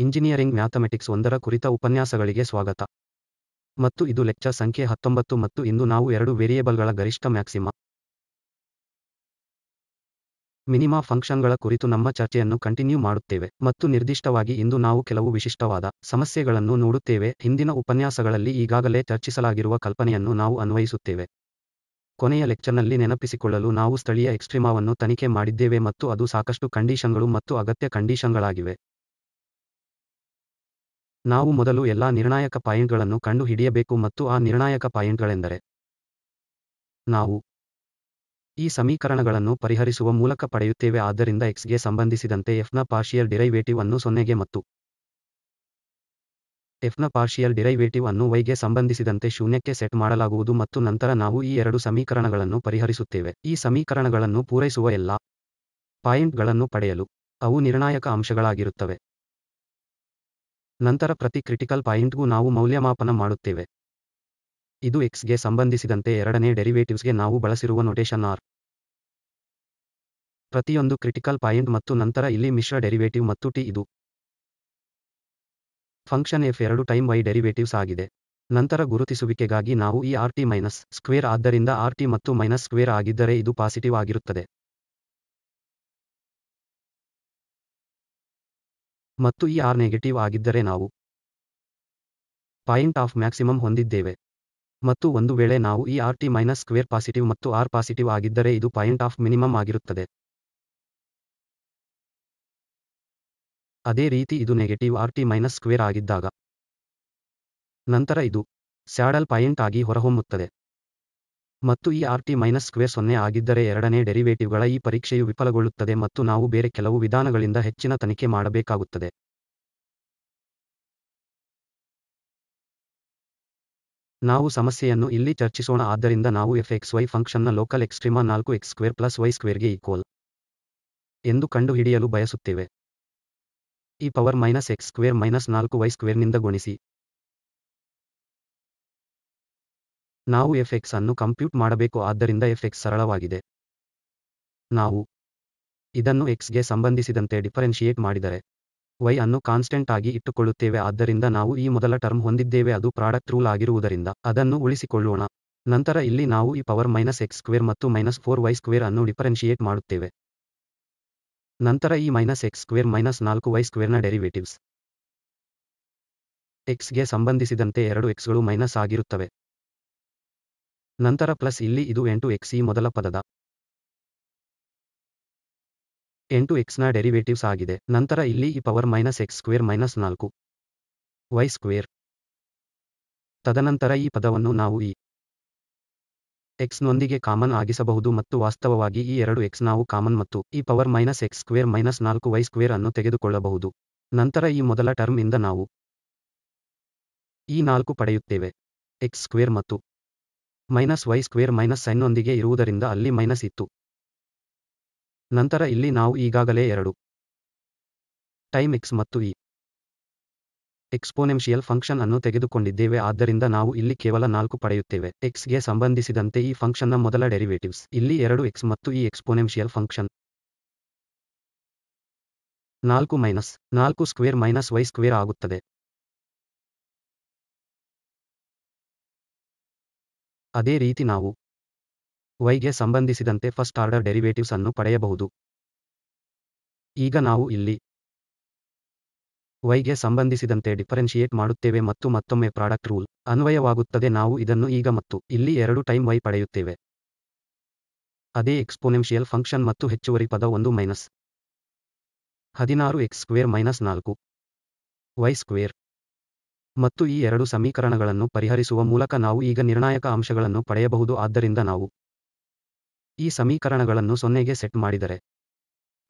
engineering mathematics ಒಂದರ ಕುರಿತ ಉಪನ್ಯಾಸಗಳಿಗೆ ಸ್ವಾಗತ ಮತ್ತು ಇದು ಲೆಕ್ಚರ್ ಸಂಖ್ಯೆ ಹತ್ತೊಂಬತ್ತು ಮತ್ತು ಇಂದು ನಾವು ಎರಡು ವೇರಿಯೇಬಲ್ಗಳ ಗರಿಷ್ಠ ಮ್ಯಾಕ್ಸಿಮಾ ಮಿನಿಮಾ ಫಂಕ್ಷನ್ಗಳ ಕುರಿತು ನಮ್ಮ ಚರ್ಚೆಯನ್ನು ಕಂಟಿನ್ಯೂ ಮಾಡುತ್ತೇವೆ ಮತ್ತು ನಿರ್ದಿಷ್ಟವಾಗಿ ಇಂದು ನಾವು ಕೆಲವು ವಿಶಿಷ್ಟವಾದ ಸಮಸ್ಯೆಗಳನ್ನು ನೋಡುತ್ತೇವೆ ಹಿಂದಿನ ಉಪನ್ಯಾಸಗಳಲ್ಲಿ ಈಗಾಗಲೇ ಚರ್ಚಿಸಲಾಗಿರುವ ಕಲ್ಪನೆಯನ್ನು ನಾವು ಅನ್ವಯಿಸುತ್ತೇವೆ ಕೊನೆಯ ಲೆಕ್ಚರ್ನಲ್ಲಿ ನೆನಪಿಸಿಕೊಳ್ಳಲು ನಾವು ಸ್ಥಳೀಯ ಎಕ್ಸ್ಟ್ರೀಮಾವನ್ನು ತನಿಖೆ ಮಾಡಿದ್ದೇವೆ ಮತ್ತು ಅದು ಸಾಕಷ್ಟು ಕಂಡೀಷನ್ಗಳು ಮತ್ತು ಅಗತ್ಯ ಕಂಡೀಷನ್ಗಳಾಗಿವೆ ನಾವು ಮೊದಲು ಎಲ್ಲಾ ನಿರ್ಣಾಯಕ ಪಾಯಿಂಟ್ಗಳನ್ನು ಕಂಡುಹಿಡಿಯಬೇಕು ಮತ್ತು ಆ ನಿರ್ಣಾಯಕ ಪಾಯಿಂಟ್ಗಳೆಂದರೆ ನಾವು ಈ ಸಮೀಕರಣಗಳನ್ನು ಪರಿಹರಿಸುವ ಮೂಲಕ ಪಡೆಯುತ್ತೇವೆ ಆದ್ದರಿಂದ ಎಕ್ಸ್ಗೆ ಸಂಬಂಧಿಸಿದಂತೆ ಎಫ್ನ ಪಾರ್ಷಿಯಲ್ ಡಿರೈವೇಟಿವ್ ಅನ್ನು ಸೊನ್ನೆಗೆ ಮತ್ತು ಎಫ್ನ ಪಾರ್ಷಿಯಲ್ ಡಿರೈವೇಟಿವ್ ಅನ್ನು ವೈಗೆ ಸಂಬಂಧಿಸಿದಂತೆ ಶೂನ್ಯಕ್ಕೆ ಸೆಟ್ ಮಾಡಲಾಗುವುದು ಮತ್ತು ನಂತರ ನಾವು ಈ ಎರಡು ಸಮೀಕರಣಗಳನ್ನು ಪರಿಹರಿಸುತ್ತೇವೆ ಈ ಸಮೀಕರಣಗಳನ್ನು ಪೂರೈಸುವ ಎಲ್ಲಾ ಪಾಯಿಂಟ್ಗಳನ್ನು ಪಡೆಯಲು ಅವು ನಿರ್ಣಾಯಕ ಅಂಶಗಳಾಗಿರುತ್ತವೆ ನಂತರ ಪ್ರತಿ ಕ್ರಿಟಿಕಲ್ ಪಾಯಿಂಟ್ಗೂ ನಾವು ಮೌಲ್ಯಮಾಪನ ಮಾಡುತ್ತೇವೆ ಇದು ಎಕ್ಸ್ಗೆ ಸಂಬಂಧಿಸಿದಂತೆ ಎರಡನೇ ಡೆರಿವೇಟಿವ್ಸ್ಗೆ ನಾವು ಬಳಸಿರುವ ನೊಟೇಷನ್ ಆರ್ ಪ್ರತಿಯೊಂದು ಕ್ರಿಟಿಕಲ್ ಪಾಯಿಂಟ್ ಮತ್ತು ನಂತರ ಇಲ್ಲಿ ಮಿಶ್ರ ಡೆರಿವೇಟಿವ್ ಮತ್ತು ಟಿ ಇದು ಫಂಕ್ಷನ್ ಎಫ್ ಎರಡು ಟೈಮ್ ವೈ ಡೆರಿವೇಟಿವ್ಸ್ ಆಗಿದೆ ನಂತರ ಗುರುತಿಸುವಿಕೆಗಾಗಿ ನಾವು ಈ ಆರ್ ಟಿ ಮೈನಸ್ ಸ್ಕ್ವೇರ್ ಆದ್ದರಿಂದ ಆರ್ ಟಿ ಮತ್ತು ಮೈನಸ್ ಸ್ಕ್ವೇರ್ ಆಗಿದ್ದರೆ ಇದು ಪಾಸಿಟಿವ್ ಆಗಿರುತ್ತದೆ ಮತ್ತು ಈ ಆರ್ ನೆಗೆಟಿವ್ ಆಗಿದ್ದರೆ ನಾವು ಪಾಯಿಂಟ್ ಆಫ್ ಮ್ಯಾಕ್ಸಿಮಮ್ ಹೊಂದಿದ್ದೇವೆ ಮತ್ತು ಒಂದು ವೇಳೆ ನಾವು ಈ R T minus square positive ಮತ್ತು ಆರ್ ಪಾಸಿಟಿವ್ ಆಗಿದ್ದರೆ ಇದು ಪಾಯಿಂಟ್ ಆಫ್ ಮಿನಿಮಮ್ ಆಗಿರುತ್ತದೆ ಅದೇ ರೀತಿ ಇದು negative R T minus square ಆಗಿದ್ದಾಗ ನಂತರ ಇದು ಸ್ಯಾಡಲ್ ಪಾಯಿಂಟ್ ಆಗಿ ಹೊರಹೊಮ್ಮುತ್ತದೆ ಮತ್ತು ಈ ಆರ್ ಟಿ ಮೈನಸ್ ಸ್ಕ್ವೇರ್ ಸೊನ್ನೆ ಆಗಿದ್ದರೆ ಎರಡನೇ ಡೆರಿವೇಟಿವ್ಗಳ ಈ ಪರೀಕ್ಷೆಯು ವಿಫಲಗೊಳ್ಳುತ್ತದೆ ಮತ್ತು ನಾವು ಬೇರೆ ಕೆಲವು ವಿಧಾನಗಳಿಂದ ಹೆಚ್ಚಿನ ತನಿಖೆ ಮಾಡಬೇಕಾಗುತ್ತದೆ ನಾವು ಸಮಸ್ಯೆಯನ್ನು ಇಲ್ಲಿ ಚರ್ಚಿಸೋಣ ಆದ್ದರಿಂದ ನಾವು ಎಫ್ ಎಕ್ಸ್ ವೈ ಫಂಕ್ಷನ್ನ ಲೋಕಲ್ ಎಕ್ಸ್ಟ್ರೀಮಾ ನಾಲ್ಕು ಎಕ್ಸ್ ಸ್ಕ್ವೇರ್ ಪ್ಲಸ್ ವೈ ಸ್ಕ್ವೇರ್ಗೆ ಈಕ್ವಲ್ ಎಂದು ಕಂಡುಹಿಡಿಯಲು ಬಯಸುತ್ತೇವೆ ಈ power minus X square minus ನಾಲ್ಕು ವೈ ಸ್ಕ್ವೇರ್ನಿಂದ ಗುಣಿಸಿ ನಾವು ಎಫ್ ಎಕ್ಸ್ ಅನ್ನು ಕಂಪ್ಯೂಟ್ ಮಾಡಬೇಕು ಆದ್ದರಿಂದ ಎಫ್ ಎಕ್ಸ್ ಸರಳವಾಗಿದೆ ನಾವು ಇದನ್ನು ಎಕ್ಸ್ಗೆ ಸಂಬಂಧಿಸಿದಂತೆ ಡಿಫರೆನ್ಷಿಯೇಟ್ ಮಾಡಿದರೆ ವೈ ಅನ್ನು ಕಾನ್ಸ್ಟೆಂಟ್ ಆಗಿ ಇಟ್ಟುಕೊಳ್ಳುತ್ತೇವೆ ಆದ್ದರಿಂದ ನಾವು ಈ ಮೊದಲ ಟರ್ಮ್ ಹೊಂದಿದ್ದೇವೆ ಅದು ಪ್ರಾಡಕ್ಟ್ ರೂಲ್ ಆಗಿರುವುದರಿಂದ ಅದನ್ನು ಉಳಿಸಿಕೊಳ್ಳೋಣ ನಂತರ ಇಲ್ಲಿ ನಾವು ಈ ಪವರ್ ಮೈನಸ್ ಎಕ್ಸ್ ಸ್ಕ್ವೇರ್ ಮತ್ತು ಮೈನಸ್ ಫೋರ್ ವೈ ಸ್ಕ್ವೇರ್ ಅನ್ನು ಡಿಫರೆನ್ಷಿಯೇಟ್ ಮಾಡುತ್ತೇವೆ ನಂತರ ಈ ಮೈನಸ್ ಎಕ್ಸ್ ಸ್ಕ್ವೇರ್ ಮೈನಸ್ ನಾಲ್ಕು ವೈ ಸ್ಕ್ವೇರ್ನ ಡೆರಿವೇಟಿವ್ಸ್ ಎಕ್ಸ್ಗೆ ಸಂಬಂಧಿಸಿದಂತೆ ಎರಡು ಎಕ್ಸ್ಗಳು ಮೈನಸ್ ಆಗಿರುತ್ತವೆ ನಂತರ ಪ್ಲಸ್ ಇಲ್ಲಿ ಇದು ಎಂಟು ಎಕ್ಸ್ ಈ ಮೊದಲ ಪದದ ಎಂಟು ಎಕ್ಸ್ನ ಡೆರಿವೇಟಿವ್ಸ್ ಆಗಿದೆ ನಂತರ ಇಲ್ಲಿ ಈ power minus X square minus ನಾಲ್ಕು ವೈ ಸ್ಕ್ವೇರ್ ತದನಂತರ ಈ ಪದವನ್ನು ನಾವು ಈ ಎಕ್ಸ್ನೊಂದಿಗೆ ಕಾಮನ್ ಆಗಿಸಬಹುದು ಮತ್ತು ವಾಸ್ತವವಾಗಿ ಈ ಎರಡು ಎಕ್ಸ್ ನಾವು ಕಾಮನ್ ಮತ್ತು ಈ power minus X square minus ನಾಲ್ಕು ವೈ ಸ್ಕ್ವೇರ್ ಅನ್ನು ತೆಗೆದುಕೊಳ್ಳಬಹುದು ನಂತರ ಈ ಮೊದಲ ಟರ್ಮ್ ಇಂದ ನಾವು ಈ ನಾಲ್ಕು ಪಡೆಯುತ್ತೇವೆ ಎಕ್ಸ್ ಸ್ಕ್ವೇರ್ ಮತ್ತು ಮೈನಸ್ ವೈ ಸ್ಕ್ವೇರ್ ಮೈನಸ್ ಸೈನ್ನೊಂದಿಗೆ ಇರುವುದರಿಂದ ಅಲ್ಲಿ ಮೈನಸ್ ಇತ್ತು ನಂತರ ಇಲ್ಲಿ ನಾವು ಈಗಾಗಲೇ ಎರಡು ಟೈಮ್ ಎಕ್ಸ್ ಮತ್ತು ಇ ಎಕ್ಸ್ಪೋನೆನ್ಷಿಯಲ್ ಫಂಕ್ಷನ್ ಅನ್ನು ತೆಗೆದುಕೊಂಡಿದ್ದೇವೆ ಆದ್ದರಿಂದ ನಾವು ಇಲ್ಲಿ ಕೇವಲ ನಾಲ್ಕು ಪಡೆಯುತ್ತೇವೆ ಎಕ್ಸ್ಗೆ ಸಂಬಂಧಿಸಿದಂತೆ ಈ ಫಂಕ್ಷನ್ನ ಮೊದಲ ಡೆರಿವೇಟಿವ್ಸ್ ಇಲ್ಲಿ ಎರಡು ಎಕ್ಸ್ ಮತ್ತು ಈ ಎಕ್ಸ್ಪೋನೆನ್ಷಿಯಲ್ ಫಂಕ್ಷನ್ ನಾಲ್ಕು ಮೈನಸ್ ನಾಲ್ಕು ಸ್ಕ್ವೇರ್ ಮೈನಸ್ ವೈ ಸ್ಕ್ವೇರ್ ಆಗುತ್ತದೆ ಅದೇ ರೀತಿ ನಾವು ವೈಗೆ ಸಂಬಂಧಿಸಿದಂತೆ ಫಸ್ಟ್ ಆರ್ಡರ್ ಡೆರಿವೇಟಿವ್ಸ್ ಅನ್ನು ಪಡೆಯಬಹುದು ಈಗ ನಾವು ಇಲ್ಲಿ ವೈಗೆ ಸಂಬಂಧಿಸಿದಂತೆ ಡಿಫರೆನ್ಷಿಯೇಟ್ ಮಾಡುತ್ತೇವೆ ಮತ್ತು ಮತ್ತೊಮ್ಮೆ ಪ್ರಾಡಕ್ಟ್ ರೂಲ್ ಅನ್ವಯವಾಗುತ್ತದೆ ನಾವು ಇದನ್ನು ಈಗ ಮತ್ತು ಇಲ್ಲಿ ಎರಡು ಟೈಮ್ ವೈ ಪಡೆಯುತ್ತೇವೆ ಅದೇ ಎಕ್ಸ್ಪೋನೆನ್ಷಿಯಲ್ ಫಂಕ್ಷನ್ ಮತ್ತು ಹೆಚ್ಚುವರಿ ಪದ ಒಂದು ಮೈನಸ್ ಹದಿನಾರು ಎಕ್ಸ್ ಸ್ಕ್ವೇರ್ ಮೈನಸ್ ನಾಲ್ಕು ವೈ ಸ್ಕ್ವೇರ್ ಮತ್ತು ಈ ಎರಡು ಸಮೀಕರಣಗಳನ್ನು ಪರಿಹರಿಸುವ ಮೂಲಕ ನಾವು ಈಗ ನಿರ್ಣಾಯಕ ಅಂಶಗಳನ್ನು ಪಡೆಯಬಹುದು ಆದ್ದರಿಂದ ನಾವು ಈ ಸಮೀಕರಣಗಳನ್ನು ಸೊನ್ನೆಗೆ ಸೆಟ್ ಮಾಡಿದರೆ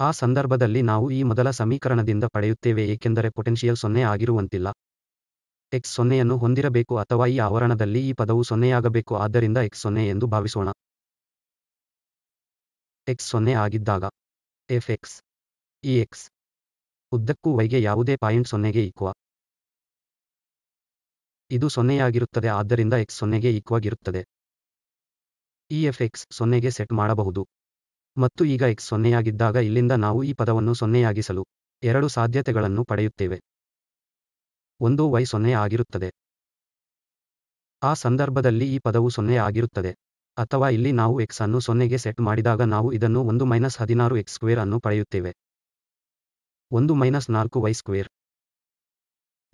ಆ ಸಂದರ್ಭದಲ್ಲಿ ನಾವು ಈ ಮೊದಲ ಸಮೀಕರಣದಿಂದ ಪಡೆಯುತ್ತೇವೆ ಏಕೆಂದರೆ ಪೊಟೆನ್ಷಿಯಲ್ ಸೊನ್ನೆ ಆಗಿರುವಂತಿಲ್ಲ ಎಕ್ಸ್ ಸೊನ್ನೆಯನ್ನು ಹೊಂದಿರಬೇಕು ಅಥವಾ ಈ ಆವರಣದಲ್ಲಿ ಈ ಪದವು ಸೊನ್ನೆಯಾಗಬೇಕು ಆದ್ದರಿಂದ ಎಕ್ಸ್ ಸೊನ್ನೆ ಎಂದು ಭಾವಿಸೋಣ ಎಕ್ಸ್ ಸೊನ್ನೆ ಆಗಿದ್ದಾಗ ಎಫ್ ಎಕ್ಸ್ ಈ ಎಕ್ಸ್ ಉದ್ದಕ್ಕೂ ವೈಗೆ ಯಾವುದೇ ಪಾಯಿಂಟ್ ಸೊನ್ನೆಗೆ ಈಕ್ವ ಇದು ಸೊನ್ನೆಯಾಗಿರುತ್ತದೆ ಆದ್ದರಿಂದ ಎಕ್ಸ್ ಸೊನ್ನೆಗೆ ಈಕ್ವಾಗಿರುತ್ತದೆ ಈ ಎಫ್ ಎಕ್ಸ್ ಸೊನ್ನೆಗೆ ಸೆಟ್ ಮಾಡಬಹುದು ಮತ್ತು ಈಗ ಎಕ್ಸ್ ಸೊನ್ನೆಯಾಗಿದ್ದಾಗ ಇಲ್ಲಿಂದ ನಾವು ಈ ಪದವನ್ನು ಸೊನ್ನೆಯಾಗಿಸಲು ಎರಡು ಸಾಧ್ಯತೆಗಳನ್ನು ಪಡೆಯುತ್ತೇವೆ ಒಂದು ವೈ ಸೊನ್ನೆ ಆಗಿರುತ್ತದೆ ಆ ಸಂದರ್ಭದಲ್ಲಿ ಈ ಪದವು ಸೊನ್ನೆ ಆಗಿರುತ್ತದೆ ಅಥವಾ ಇಲ್ಲಿ ನಾವು ಎಕ್ಸ್ ಅನ್ನು ಸೊನ್ನೆಗೆ ಸೆಟ್ ಮಾಡಿದಾಗ ನಾವು ಇದನ್ನು ಒಂದು ಮೈನಸ್ ಹದಿನಾರು ಎಕ್ಸ್ ಸ್ಕ್ವೇರ್ ಅನ್ನು ಪಡೆಯುತ್ತೇವೆ ಒಂದು ಮೈನಸ್ ನಾಲ್ಕು ವೈ ಸ್ಕ್ವೇರ್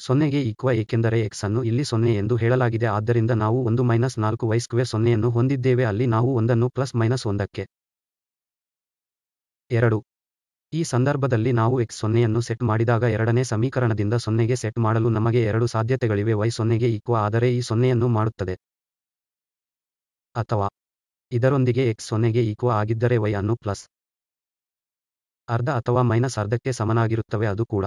ಸೊನ್ನೆಗೆ ಈಕ್ವ ಏಕೆಂದರೆ ಎಕ್ಸ್ ಅನ್ನು ಇಲ್ಲಿ ಸೊನ್ನೆ ಎಂದು ಹೇಳಲಾಗಿದೆ ಆದ್ದರಿಂದ ನಾವು ಒಂದು ಮೈನಸ್ ನಾಲ್ಕು ವೈ ಸೊನ್ನೆಯನ್ನು ಹೊಂದಿದ್ದೇವೆ ಅಲ್ಲಿ ನಾವು ಒಂದನ್ನು ಪ್ಲಸ್ ಮೈನಸ್ ಒಂದಕ್ಕೆ ಎರಡು ಈ ಸಂದರ್ಭದಲ್ಲಿ ನಾವು ಎಕ್ಸ್ ಸೊನ್ನೆಯನ್ನು ಸೆಟ್ ಮಾಡಿದಾಗ ಎರಡನೇ ಸಮೀಕರಣದಿಂದ ಸೊನ್ನೆಗೆ ಸೆಟ್ ಮಾಡಲು ನಮಗೆ ಎರಡು ಸಾಧ್ಯತೆಗಳಿವೆ ವೈ ಸೊನ್ನೆಗೆ ಈಕ್ವ ಆದರೆ ಈ ಸೊನ್ನೆಯನ್ನು ಮಾಡುತ್ತದೆ ಅಥವಾ ಇದರೊಂದಿಗೆ ಎಕ್ಸ್ ಸೊನ್ನೆಗೆ ಈಕ್ವ ಆಗಿದ್ದರೆ ವೈ ಅನ್ನು ಪ್ಲಸ್ ಅರ್ಧ ಅಥವಾ ಮೈನಸ್ ಅರ್ಧಕ್ಕೆ ಸಮನಾಗಿರುತ್ತವೆ ಅದು ಕೂಡ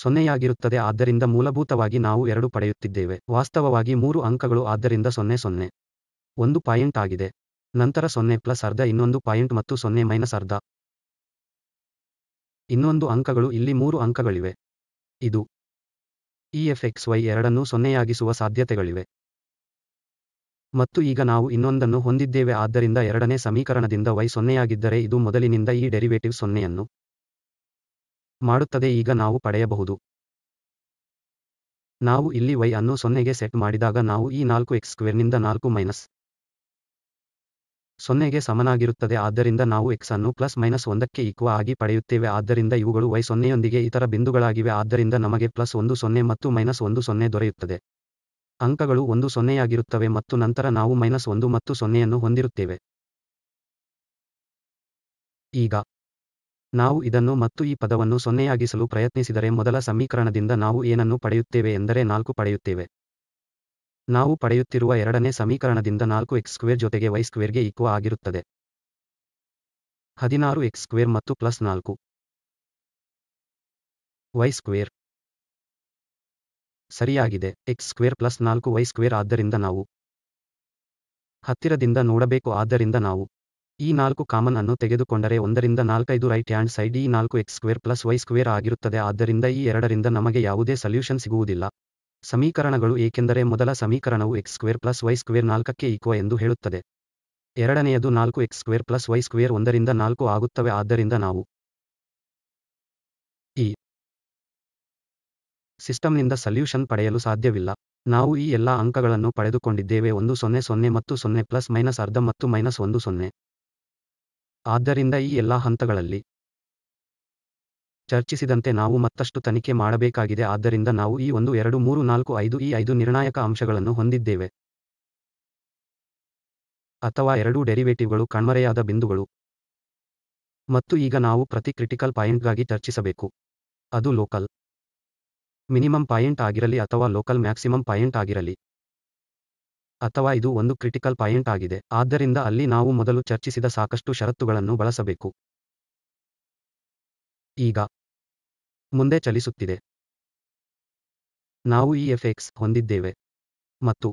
ಸೊನ್ನೆಯಾಗಿರುತ್ತದೆ ಆದ್ದರಿಂದ ಮೂಲಭೂತವಾಗಿ ನಾವು ಎರಡು ಪಡೆಯುತ್ತಿದ್ದೇವೆ ವಾಸ್ತವವಾಗಿ ಮೂರು ಅಂಕಗಳು ಆದ್ದರಿಂದ ಸೊನ್ನೆ ಸೊನ್ನೆ ಒಂದು ಪಾಯಿಂಟ್ ಆಗಿದೆ ನಂತರ ಸೊನ್ನೆ ಪ್ಲಸ್ ಅರ್ಧ ಇನ್ನೊಂದು ಪಾಯಿಂಟ್ ಮತ್ತು ಸೊನ್ನೆ ಮೈನಸ್ ಅರ್ಧ ಇನ್ನೊಂದು ಅಂಕಗಳು ಇಲ್ಲಿ ಮೂರು ಅಂಕಗಳಿವೆ ಇದು ಇ ಎಫ್ ಎಕ್ಸ್ ವೈ ಎರಡನ್ನು ಸೊನ್ನೆಯಾಗಿಸುವ ಸಾಧ್ಯತೆಗಳಿವೆ ಮತ್ತು ಈಗ ನಾವು ಇನ್ನೊಂದನ್ನು ಹೊಂದಿದ್ದೇವೆ ಆದ್ದರಿಂದ ಎರಡನೇ ಸಮೀಕರಣದಿಂದ ವೈ ಸೊನ್ನೆಯಾಗಿದ್ದರೆ ಇದು ಮೊದಲಿನಿಂದ ಈ ಡೆರಿವೇಟಿವ್ ಸೊನ್ನೆಯನ್ನು ಮಾಡುತ್ತದೆ ಈಗ ನಾವು ಪಡೆಯಬಹುದು ನಾವು ಇಲ್ಲಿ y ಅನ್ನು ಸೊನ್ನೆಗೆ ಸೆಟ್ ಮಾಡಿದಾಗ ನಾವು ಈ ನಾಲ್ಕು ಎಕ್ಸ್ ಸ್ಕ್ವೇರ್ನಿಂದ ನಾಲ್ಕು ಮೈನಸ್ ಸೊನ್ನೆಗೆ ಸಮನಾಗಿರುತ್ತದೆ ಆದ್ದರಿಂದ ನಾವು ಎಕ್ಸ್ ಅನ್ನು ಪ್ಲಸ್ ಮೈನಸ್ ಒಂದಕ್ಕೆ ಈಕ್ವ ಆಗಿ ಪಡೆಯುತ್ತೇವೆ ಆದ್ದರಿಂದ ಇವುಗಳು ವೈ ಸೊನ್ನೆಯೊಂದಿಗೆ ಇತರ ಬಿಂದುಗಳಾಗಿವೆ ಆದ್ದರಿಂದ ನಮಗೆ ಪ್ಲಸ್ ಒಂದು ಸೊನ್ನೆ ಮತ್ತು ಮೈನಸ್ ಒಂದು ಸೊನ್ನೆ ದೊರೆಯುತ್ತದೆ ಅಂಕಗಳು ಒಂದು ಸೊನ್ನೆಯಾಗಿರುತ್ತವೆ ಮತ್ತು ನಂತರ ನಾವು ಮೈನಸ್ ಒಂದು ಮತ್ತು ಸೊನ್ನೆಯನ್ನು ಹೊಂದಿರುತ್ತೇವೆ ಈಗ ನಾವು ಇದನ್ನು ಮತ್ತು ಈ ಪದವನ್ನು ಸೊನ್ನೆಯಾಗಿಸಲು ಪ್ರಯತ್ನಿಸಿದರೆ ಮೊದಲ ಸಮೀಕರಣದಿಂದ ನಾವು ಏನನ್ನು ಪಡೆಯುತ್ತೇವೆ ಎಂದರೆ ನಾಲ್ಕು ಪಡೆಯುತ್ತೇವೆ ನಾವು ಪಡೆಯುತ್ತಿರುವ ಎರಡನೇ ಸಮೀಕರಣದಿಂದ ನಾಲ್ಕು ಎಕ್ಸ್ ಸ್ಕ್ವೇರ್ ಜೊತೆಗೆ ವೈ ಸ್ಕ್ವೇರ್ಗೆ ಈಕ್ವ ಆಗಿರುತ್ತದೆ ಹದಿನಾರು ಎಕ್ಸ್ ಸ್ಕ್ವೇರ್ ಮತ್ತು ಪ್ಲಸ್ ನಾಲ್ಕು ವೈ ಸ್ಕ್ವೇರ್ ಸರಿಯಾಗಿದೆ ಎಕ್ಸ್ ಸ್ಕ್ವೇರ್ ಪ್ಲಸ್ ನಾಲ್ಕು ವೈ ಸ್ಕ್ವೇರ್ ಆದ್ದರಿಂದ ನಾವು ಹತ್ತಿರದಿಂದ ನೋಡಬೇಕು ಆದ್ದರಿಂದ ನಾವು ಈ ನಾಲ್ಕು ಕಾಮನ್ ಅನ್ನು ತೆಗೆದುಕೊಂಡರೆ ಒಂದರಿಂದ ನಾಲ್ಕೈದು ರೈಟ್ ಹ್ಯಾಂಡ್ ಸೈಡ್ ಈ ನಾಲ್ಕು X square plus Y square ಆಗಿರುತ್ತದೆ ಆದ್ದರಿಂದ ಈ ಎರಡರಿಂದ ನಮಗೆ ಯಾವುದೇ ಸಲ್ಯೂಷನ್ ಸಿಗುವುದಿಲ್ಲ ಸಮೀಕರಣಗಳು ಏಕೆಂದರೆ ಮೊದಲ ಸಮೀಕರಣವು X square plus Y square ನಾಲ್ಕಕ್ಕೆ ಈಕ್ವ ಎಂದು ಹೇಳುತ್ತದೆ ಎರಡನೆಯದು ನಾಲ್ಕು X square plus Y square ಒಂದರಿಂದ ನಾಲ್ಕು ಆಗುತ್ತವೆ ಆದ್ದರಿಂದ ನಾವು ಈ ಸಿಸ್ಟಮ್ನಿಂದ ಸಲ್ಯೂಷನ್ ಪಡೆಯಲು ಸಾಧ್ಯವಿಲ್ಲ ನಾವು ಈ ಎಲ್ಲಾ ಅಂಕಗಳನ್ನು ಪಡೆದುಕೊಂಡಿದ್ದೇವೆ ಒಂದು ಸೊನ್ನೆ ಸೊನ್ನೆ ಮತ್ತು ಸೊನ್ನೆ ಪ್ಲಸ್ ಮೈನಸ್ ಅರ್ಧ ಮತ್ತು ಮೈನಸ್ ಒಂದು ಸೊನ್ನೆ ಆದ್ದರಿಂದ ಈ ಎಲ್ಲ ಹಂತಗಳಲ್ಲಿ ಚರ್ಚಿಸಿದಂತೆ ನಾವು ಮತ್ತಷ್ಟು ತನಿಖೆ ಮಾಡಬೇಕಾಗಿದೆ ಆದ್ದರಿಂದ ನಾವು ಈ ಒಂದು ಎರಡು ಮೂರು ನಾಲ್ಕು ಐದು ಈ ಐದು ನಿರ್ಣಾಯಕ ಅಂಶಗಳನ್ನು ಹೊಂದಿದ್ದೇವೆ ಅಥವಾ ಎರಡೂ ಡೆರಿವೇಟಿವ್ಗಳು ಕಣ್ಮರೆಯಾದ ಬಿಂದುಗಳು ಮತ್ತು ಈಗ ನಾವು ಪ್ರತಿ ಕ್ರಿಟಿಕಲ್ ಪಾಯಿಂಟ್ಗಾಗಿ ಚರ್ಚಿಸಬೇಕು ಅದು ಲೋಕಲ್ ಮಿನಿಮಮ್ ಪಾಯಿಂಟ್ ಆಗಿರಲಿ ಅಥವಾ ಲೋಕಲ್ ಮ್ಯಾಕ್ಸಿಮಮ್ ಪಾಯಿಂಟ್ ಆಗಿರಲಿ ಅಥವಾ ಇದು ಒಂದು ಕ್ರಿಟಿಕಲ್ ಪಾಯಿಂಟ್ ಆಗಿದೆ ಆದ್ದರಿಂದ ಅಲ್ಲಿ ನಾವು ಮೊದಲು ಚರ್ಚಿಸಿದ ಸಾಕಷ್ಟು ಷರತ್ತುಗಳನ್ನು ಬಳಸಬೇಕು ಈಗ ಮುಂದೆ ಚಲಿಸುತ್ತಿದೆ ನಾವು ಈ ಎಫೆಕ್ಟ್ಸ್ ಹೊಂದಿದ್ದೇವೆ ಮತ್ತು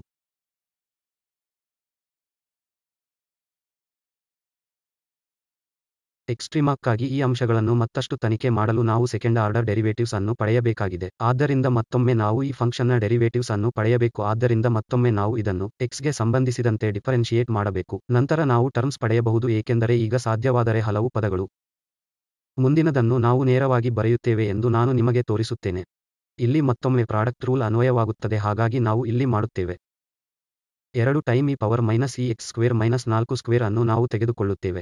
ಎಕ್ಸ್ಟ್ರೀಮಾಕ್ಕಾಗಿ ಈ ಅಂಶಗಳನ್ನು ಮತ್ತಷ್ಟು ತನಿಖೆ ಮಾಡಲು ನಾವು ಸೆಕೆಂಡ್ ಆರ್ಡರ್ ಡೆರಿವೇಟಿವ್ಸ್ ಅನ್ನು ಪಡೆಯಬೇಕಾಗಿದೆ ಆದ್ದರಿಂದ ಮತ್ತೊಮ್ಮೆ ನಾವು ಈ ಫಂಕ್ಷನ್ನ ಡೆರಿವೇಟಿವ್ಸ್ ಅನ್ನು ಪಡೆಯಬೇಕು ಆದ್ದರಿಂದ ಮತ್ತೊಮ್ಮೆ ನಾವು ಇದನ್ನು ಎಕ್ಸ್ಗೆ ಸಂಬಂಧಿಸಿದಂತೆ ಡಿಫರೆನ್ಷಿಯೇಟ್ ಮಾಡಬೇಕು ನಂತರ ನಾವು ಟರ್ಮ್ಸ್ ಪಡೆಯಬಹುದು ಏಕೆಂದರೆ ಈಗ ಸಾಧ್ಯವಾದರೆ ಹಲವು ಪದಗಳು ಮುಂದಿನದನ್ನು ನಾವು ನೇರವಾಗಿ ಬರೆಯುತ್ತೇವೆ ಎಂದು ನಾನು ನಿಮಗೆ ತೋರಿಸುತ್ತೇನೆ ಇಲ್ಲಿ ಮತ್ತೊಮ್ಮೆ ಪ್ರಾಡಕ್ಟ್ ರೂಲ್ ಅನ್ವಯವಾಗುತ್ತದೆ ಹಾಗಾಗಿ ನಾವು ಇಲ್ಲಿ ಮಾಡುತ್ತೇವೆ ಎರಡು ಟೈಮ್ ಈ ಪವರ್ ಮೈನಸ್ ಈ ಎಕ್ಸ್ ಸ್ಕ್ವೇರ್ ಮೈನಸ್ ನಾಲ್ಕು ಸ್ಕ್ವೇರ್ ಅನ್ನು ನಾವು ತೆಗೆದುಕೊಳ್ಳುತ್ತೇವೆ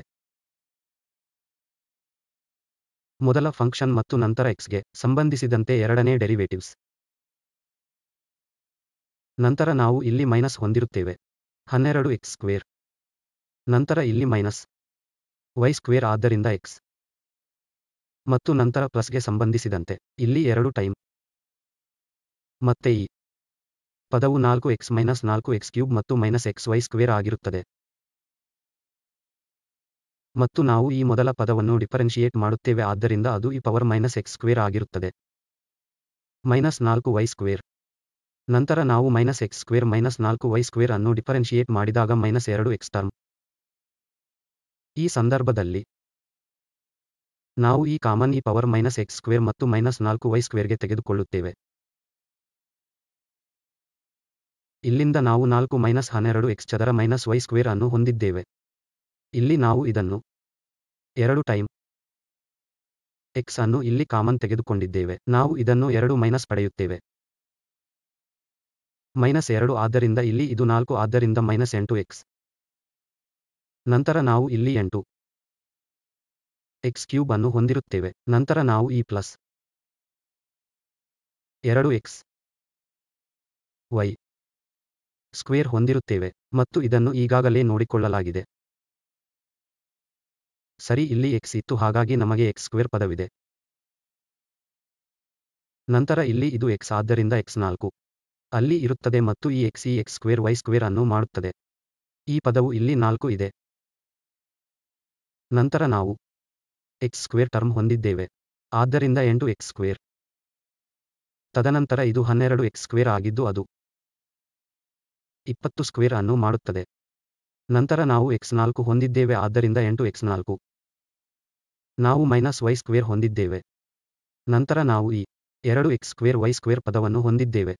ಮೊದಲ ಫಂಕ್ಷನ್ ಮತ್ತು ನಂತರ ಎಕ್ಸ್ಗೆ ಸಂಬಂಧಿಸಿದಂತೆ ಎರಡನೇ ಡೆರಿವೇಟಿವ್ಸ್ ನಂತರ ನಾವು ಇಲ್ಲಿ ಮೈನಸ್ ಹೊಂದಿರುತ್ತೇವೆ ಹನ್ನೆರಡು ಎಕ್ಸ್ ಸ್ಕ್ವೇರ್ ನಂತರ ಇಲ್ಲಿ ಮೈನಸ್ ವೈ ಸ್ಕ್ವೇರ್ ಆದ್ದರಿಂದ ಎಕ್ಸ್ ಮತ್ತು ನಂತರ ಪ್ಲಸ್ಗೆ ಸಂಬಂಧಿಸಿದಂತೆ ಇಲ್ಲಿ ಎರಡು ಟೈಮ್ ಮತ್ತೆ ಈ ಪದವು ನಾಲ್ಕು ಎಕ್ಸ್ ಮೈನಸ್ ನಾಲ್ಕು ಎಕ್ಸ್ ಕ್ಯೂಬ್ ಮತ್ತು ಮೈನಸ್ ಎಕ್ಸ್ ವೈ ಸ್ಕ್ವೇರ್ ಆಗಿರುತ್ತದೆ ಮತ್ತು ನಾವು ಈ ಮೊದಲ ಪದವನ್ನು ಡಿಫರೆನ್ಷಿಯೇಟ್ ಮಾಡುತ್ತೇವೆ ಆದ್ದರಿಂದ ಅದು ಈ ಪವರ್ ಮೈನಸ್ ಎಕ್ಸ್ ಸ್ಕ್ವೇರ್ ಆಗಿರುತ್ತದೆ ಮೈನಸ್ ನಾಲ್ಕು ವೈ ಸ್ಕ್ವೇರ್ ನಂತರ ನಾವು ಮೈನಸ್ ಎಕ್ಸ್ ಸ್ಕ್ವೇರ್ ಮೈನಸ್ ನಾಲ್ಕು ವೈ ಸ್ಕ್ವೇರ್ ಅನ್ನು ಡಿಫರೆನ್ಷಿಯೇಟ್ ಮಾಡಿದಾಗ ಮೈನಸ್ ಎರಡು ಎಕ್ಸ್ ಟರ್ಮ್ ಈ ಸಂದರ್ಭದಲ್ಲಿ ನಾವು ಈ ಕಾಮನ್ ಈ ಪವರ್ ಮೈನಸ್ ಎಕ್ಸ್ ಸ್ಕ್ವೇರ್ ಮತ್ತು ಮೈನಸ್ ನಾಲ್ಕು ವೈ ಸ್ಕ್ವೇರ್ಗೆ ತೆಗೆದುಕೊಳ್ಳುತ್ತೇವೆ ಇಲ್ಲಿಂದ ನಾವು ನಾಲ್ಕು ಮೈನಸ್ ಹನ್ನೆರಡು ಎಕ್ಸ್ ಚದರ ಮೈನಸ್ ವೈ ಸ್ಕ್ವೇರ್ ಅನ್ನು ಹೊಂದಿದ್ದೇವೆ ಇಲ್ಲಿ ನಾವು ಇದನ್ನು ಎರಡು ಟೈಮ್ ಎಕ್ಸ್ ಅನ್ನು ಇಲ್ಲಿ ಕಾಮನ್ ತೆಗೆದುಕೊಂಡಿದ್ದೇವೆ ನಾವು ಇದನ್ನು ಎರಡು ಮೈನಸ್ ಪಡೆಯುತ್ತೇವೆ ಮೈನಸ್ ಎರಡು ಆದ್ದರಿಂದ ಇಲ್ಲಿ ಇದು ನಾಲ್ಕು ಆದ್ದರಿಂದ ಮೈನಸ್ ಎಂಟು ಎಕ್ಸ್ ನಂತರ ನಾವು ಇಲ್ಲಿ ಎಂಟು ಎಕ್ಸ್ ಕ್ಯೂಬ್ ಅನ್ನು ಹೊಂದಿರುತ್ತೇವೆ ನಂತರ ನಾವು ಈ ಪ್ಲಸ್ ಎರಡು ಎಕ್ಸ್ ವೈ ಸ್ಕ್ವೇರ್ ಹೊಂದಿರುತ್ತೇವೆ ಮತ್ತು ಇದನ್ನು ಈಗಾಗಲೇ ನೋಡಿಕೊಳ್ಳಲಾಗಿದೆ ಸರಿ ಇಲ್ಲಿ ಎಕ್ಸ್ ಇತ್ತು ಹಾಗಾಗಿ ನಮಗೆ ಎಕ್ಸ್ ಸ್ಕ್ವೇರ್ ಪದವಿದೆ ನಂತರ ಇಲ್ಲಿ ಇದು ಎಕ್ಸ್ ಆದ್ದರಿಂದ ಎಕ್ಸ್ ನಾಲ್ಕು ಅಲ್ಲಿ ಇರುತ್ತದೆ ಮತ್ತು ಈ ಎಕ್ಸ್ ಈ ಎಕ್ಸ್ ಸ್ಕ್ವೇರ್ ವೈ ಸ್ಕ್ವೇರ್ ಅನ್ನು ಮಾಡುತ್ತದೆ ಈ ಪದವು ಇಲ್ಲಿ ನಾಲ್ಕು ಇದೆ ನಂತರ ನಾವು ಎಕ್ಸ್ ಸ್ಕ್ವೇರ್ ಟರ್ಮ್ ಹೊಂದಿದ್ದೇವೆ ಆದ್ದರಿಂದ ಎಂಟು ಎಕ್ಸ್ ಸ್ಕ್ವೇರ್ ತದನಂತರ ಇದು ಹನ್ನೆರಡು ಎಕ್ಸ್ ಸ್ಕ್ವೇರ್ ಆಗಿದ್ದು ಅದು ಇಪ್ಪತ್ತು ಸ್ಕ್ವೇರ್ ಅನ್ನು ಮಾಡುತ್ತದೆ ನಂತರ ನಾವು ಎಕ್ಸ್ ನಾಲ್ಕು ಹೊಂದಿದ್ದೇವೆ ಆದ್ದರಿಂದ ಎಂಟು ಎಕ್ಸ್ ನಾಲ್ಕು ನಾವು ಮೈನಸ್ ವೈ ಸ್ಕ್ವೇರ್ ಹೊಂದಿದ್ದೇವೆ ನಂತರ ನಾವು ಈ ಎರಡು ಎಕ್ಸ್ ಸ್ಕ್ವೇರ್ ವೈ ಸ್ಕ್ವೇರ್ ಪದವನ್ನು ಹೊಂದಿದ್ದೇವೆ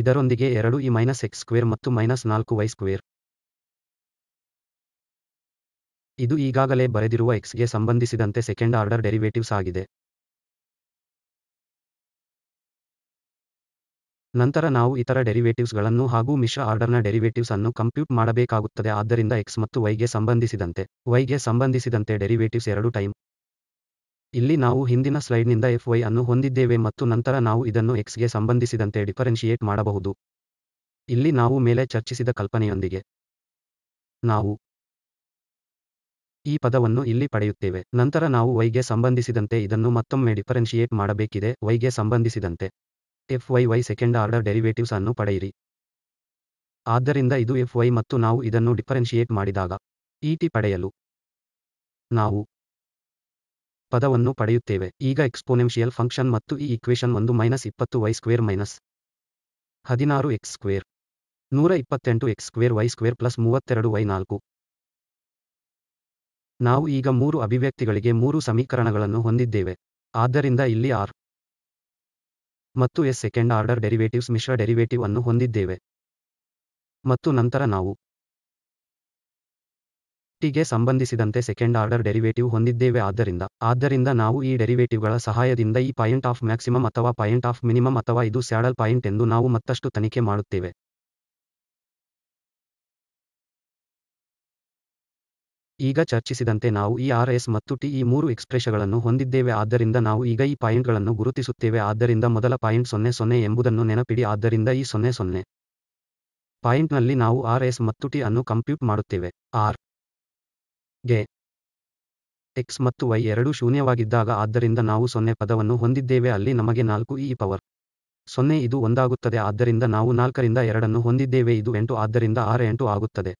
ಇದರೊಂದಿಗೆ ಎರಡು ಈ ಮೈನಸ್ ಎಕ್ಸ್ ಸ್ಕ್ವೇರ್ ಮತ್ತು ಮೈನಸ್ ನಾಲ್ಕು ವೈ ಸ್ಕ್ವೇರ್ ಇದು ಈಗಾಗಲೇ ಬರೆದಿರುವ ಎಕ್ಸ್ಗೆ ಸಂಬಂಧಿಸಿದಂತೆ ಸೆಕೆಂಡ್ ಆರ್ಡರ್ ಡೆರಿವೇಟಿವ್ಸ್ ಆಗಿದೆ ನಂತರ ನಾವು ಇತರ ಡೆರಿವೇಟಿವ್ಸ್ಗಳನ್ನು ಹಾಗೂ ಮಿಶ್ರ ಆರ್ಡರ್ನ ಡೆರಿವೇಟಿವ್ಸ್ ಅನ್ನು ಕಂಪ್ಯೂಟ್ ಮಾಡಬೇಕಾಗುತ್ತದೆ ಆದ್ದರಿಂದ ಎಕ್ಸ್ ಮತ್ತು ವೈಗೆ ಸಂಬಂಧಿಸಿದಂತೆ ವೈಗೆ ಸಂಬಂಧಿಸಿದಂತೆ ಡೆರಿವೇಟಿವ್ಸ್ ಎರಡು ಟೈಮ್ ಇಲ್ಲಿ ನಾವು ಹಿಂದಿನ ಸ್ಲೈಡ್ನಿಂದ ಎಫ್ ವೈ ಅನ್ನು ಹೊಂದಿದ್ದೇವೆ ಮತ್ತು ನಂತರ ನಾವು ಇದನ್ನು ಎಕ್ಸ್ಗೆ ಸಂಬಂಧಿಸಿದಂತೆ ಡಿಫರೆನ್ಷಿಯೇಟ್ ಮಾಡಬಹುದು ಇಲ್ಲಿ ನಾವು ಮೇಲೆ ಚರ್ಚಿಸಿದ ಕಲ್ಪನೆಯೊಂದಿಗೆ ನಾವು ಈ ಪದವನ್ನು ಇಲ್ಲಿ ಪಡೆಯುತ್ತೇವೆ ನಂತರ ನಾವು ವೈಗೆ ಸಂಬಂಧಿಸಿದಂತೆ ಇದನ್ನು ಮತ್ತೊಮ್ಮೆ ಡಿಫರೆನ್ಷಿಯೇಟ್ ಮಾಡಬೇಕಿದೆ ವೈಗೆ ಸಂಬಂಧಿಸಿದಂತೆ F Y Y second order derivatives ಅನ್ನು ಪಡೆಯಿರಿ ಆದ್ದರಿಂದ ಇದು ಎಫ್ ವೈ ಮತ್ತು ನಾವು ಇದನ್ನು ಡಿಫರೆನ್ಷಿಯೇಟ್ ಮಾಡಿದಾಗ ಈ e ಟಿ ಪಡೆಯಲು ನಾವು ಪದವನ್ನು ಪಡೆಯುತ್ತೇವೆ ಈಗ ಎಕ್ಸ್ಪೋನೆನ್ಷಿಯಲ್ ಫಂಕ್ಷನ್ ಮತ್ತು ಈ ಇಕ್ವೇಷನ್ ಒಂದು ಮೈನಸ್ ಇಪ್ಪತ್ತು ವೈ ಸ್ಕ್ವೇರ್ ಮೈನಸ್ ಹದಿನಾರು ಎಕ್ಸ್ ಸ್ಕ್ವೇರ್ ನೂರ ಇಪ್ಪತ್ತೆಂಟು X square Y square plus ಮೂವತ್ತೆರಡು ವೈ ನಾಲ್ಕು ನಾವು ಈಗ ಮೂರು ಅಭಿವ್ಯಕ್ತಿಗಳಿಗೆ ಮೂರು ಸಮೀಕರಣಗಳನ್ನು ಹೊಂದಿದ್ದೇವೆ ಆದ್ದರಿಂದ ಇಲ್ಲಿ ಆರ್ ಮತ್ತು ಎಸ್ ಸೆಕೆಂಡ್ ಆರ್ಡರ್ ಡೆರಿವೇಟಿವ್ಸ್ ಮಿಶ್ರ ಡೆರಿವೇಟಿವ್ ಅನ್ನು ಹೊಂದಿದ್ದೇವೆ ಮತ್ತು ನಂತರ ನಾವು ಟಿಗೆ ಸಂಬಂಧಿಸಿದಂತೆ ಸೆಕೆಂಡ್ ಆರ್ಡರ್ ಡೆರಿವೇಟಿವ್ ಹೊಂದಿದ್ದೇವೆ ಆದ್ದರಿಂದ ಆದ್ದರಿಂದ ನಾವು ಈ ಡೆರಿವೇಟಿವ್ಗಳ ಸಹಾಯದಿಂದ ಈ ಪಾಯಿಂಟ್ ಆಫ್ ಮ್ಯಾಕ್ಸಿಮಮ್ ಅಥವಾ ಪಾಯಿಂಟ್ ಆಫ್ ಮಿನಿಮಮ್ ಅಥವಾ ಇದು ಸ್ಯಾಡಲ್ ಪಾಯಿಂಟ್ ಎಂದು ನಾವು ಮತ್ತಷ್ಟು ತನಿಖೆ ಮಾಡುತ್ತೇವೆ ಈಗ ಚರ್ಚಿಸಿದಂತೆ ನಾವು ಈ ಆರ್ ಎಸ್ ಮತ್ತು ಟಿ ಈ ಮೂರು ಎಕ್ಸ್ಪ್ರೆಷಗಳನ್ನು ಹೊಂದಿದ್ದೇವೆ ಆದ್ದರಿಂದ ನಾವು ಈಗ ಈ ಪಾಯಿಂಟ್ಗಳನ್ನು ಗುರುತಿಸುತ್ತೇವೆ ಆದ್ದರಿಂದ ಮೊದಲ ಪಾಯಿಂಟ್ ಸೊನ್ನೆ ಸೊನ್ನೆ ಎಂಬುದನ್ನು ನೆನಪಿಡಿ ಆದ್ದರಿಂದ ಈ ಸೊನ್ನೆ ಸೊನ್ನೆ ಪಾಯಿಂಟ್ನಲ್ಲಿ ನಾವು ಆರ್ ಎಸ್ ಮತ್ತು ಟಿ ಅನ್ನು ಕಂಪ್ಯೂಟ್ ಮಾಡುತ್ತೇವೆ ಆರ್ ಗೆ ಎಕ್ಸ್ ಮತ್ತು ವೈ ಎರಡೂ ಶೂನ್ಯವಾಗಿದ್ದಾಗ ಆದ್ದರಿಂದ ನಾವು ಸೊನ್ನೆ ಪದವನ್ನು ಹೊಂದಿದ್ದೇವೆ ಅಲ್ಲಿ ನಮಗೆ ನಾಲ್ಕು ಇ e ಪವರ್ ಸೊನ್ನೆ ಇದು ಒಂದಾಗುತ್ತದೆ ಆದ್ದರಿಂದ ನಾವು ನಾಲ್ಕರಿಂದ ಎರಡನ್ನು ಹೊಂದಿದ್ದೇವೆ ಇದು ಎಂಟು ಆದ್ದರಿಂದ ಆರ್ ಎಂಟು ಆಗುತ್ತದೆ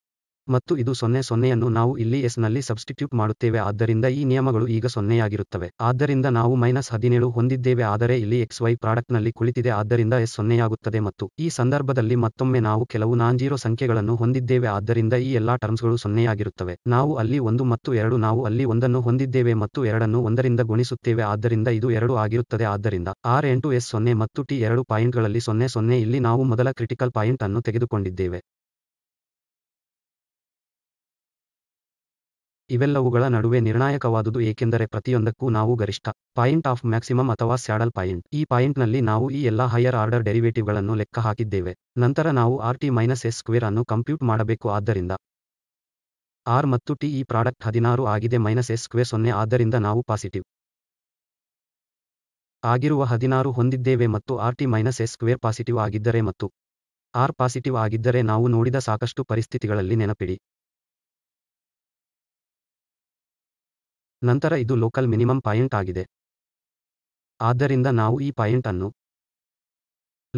ಮತ್ತು ಇದು ಸೊನ್ನೆ ಸೊನ್ನೆಯನ್ನು ನಾವು ಇಲ್ಲಿ ಎಸ್ ನಲ್ಲಿ ಸಬ್ಸ್ಟಿಟ್ಯೂಟ್ ಮಾಡುತ್ತೇವೆ ಆದ್ದರಿಂದ ಈ ನಿಯಮಗಳು ಈಗ ಸೊನ್ನೆಯಾಗಿರುತ್ತವೆ ಆದ್ದರಿಂದ ನಾವು ಮೈನಸ್ ಹದಿನೇಳು ಹೊಂದಿದ್ದೇವೆ ಆದರೆ ಇಲ್ಲಿ ಎಕ್ಸ್ ವೈ ಪ್ರಾಡಕ್ಟ್ ನಲ್ಲಿ ಕುಳಿತಿದೆ ಆದ್ದರಿಂದ ಎಸ್ ಸೊನ್ನೆಯಾಗುತ್ತದೆ ಮತ್ತು ಈ ಸಂದರ್ಭದಲ್ಲಿ ಮತ್ತೊಮ್ಮೆ ನಾವು ಕೆಲವು ನಾನ್ ಜೀರೋ ಸಂಖ್ಯೆಗಳನ್ನು ಹೊಂದಿದ್ದೇವೆ ಆದ್ದರಿಂದ ಈ ಎಲ್ಲಾ ಟರ್ಮ್ಸ್ಗಳು ಸೊನ್ನೆಯಾಗಿರುತ್ತವೆ ನಾವು ಅಲ್ಲಿ ಒಂದು ಮತ್ತು ಎರಡು ನಾವು ಅಲ್ಲಿ ಒಂದನ್ನು ಹೊಂದಿದ್ದೇವೆ ಮತ್ತು ಎರಡನ್ನು ಒಂದರಿಂದ ಗುಣಿಸುತ್ತೇವೆ ಆದ್ದರಿಂದ ಇದು ಎರಡು ಆಗಿರುತ್ತದೆ ಆದ್ದರಿಂದ ಆರ್ ಎಂಟು ಎಸ್ ಸೊನ್ನೆ ಮತ್ತು ಟಿ ಎರಡು ಪಾಯಿಂಟ್ಗಳಲ್ಲಿ ಸೊನ್ನೆ ಸೊನ್ನೆ ಇಲ್ಲಿ ನಾವು ಮೊದಲ ಕ್ರಿಟಿಕಲ್ ಪಾಯಿಂಟ್ ಅನ್ನು ತೆಗೆದುಕೊಂಡಿದ್ದೇವೆ ಇವೆಲ್ಲವುಗಳ ನಡುವೆ ನಿರ್ಣಾಯಕವಾದುದು ಏಕೆಂದರೆ ಪ್ರತಿಯೊಂದಕ್ಕೂ ನಾವು ಗರಿಷ್ಠ ಪಾಯಿಂಟ್ ಆಫ್ ಮ್ಯಾಕ್ಸಿಮಮ್ ಅಥವಾ ಸ್ಯಾಡಲ್ ಪಾಯಿಂಟ್ ಈ ಪಾಯಿಂಟ್ನಲ್ಲಿ ನಾವು ಈ ಎಲ್ಲ ಹೈಯರ್ ಆರ್ಡರ್ ಡೆರಿವೇಟಿವ್ಗಳನ್ನು ಲೆಕ್ಕ ಹಾಕಿದ್ದೇವೆ ನಂತರ ನಾವು R T minus S square ಅನ್ನು ಕಂಪ್ಯೂಟ್ ಮಾಡಬೇಕು ಆದ್ದರಿಂದ ಆರ್ ಮತ್ತು ಟಿ ಈ ಪ್ರಾಡಕ್ಟ್ ಹದಿನಾರು ಆಗಿದೆ ಮೈನಸ್ ಎಸ್ ಸ್ಕ್ವೇರ್ ಸೊನ್ನೆ ಆದ್ದರಿಂದ ನಾವು ಪಾಸಿಟಿವ್ ಆಗಿರುವ ಹದಿನಾರು ಹೊಂದಿದ್ದೇವೆ ಮತ್ತು R T minus S square positive ಆಗಿದ್ದರೆ ಮತ್ತು ಆರ್ ಪಾಸಿಟಿವ್ ಆಗಿದ್ದರೆ ನಾವು ನೋಡಿದ ಸಾಕಷ್ಟು ಪರಿಸ್ಥಿತಿಗಳಲ್ಲಿ ನೆನಪಿಡಿ ನಂತರ ಇದು ಲೋಕಲ್ ಮಿನಿಮಮ್ ಪಾಯಿಂಟ್ ಆಗಿದೆ ಆದ್ದರಿಂದ ನಾವು ಈ ಪಾಯಿಂಟ್ ಅನ್ನು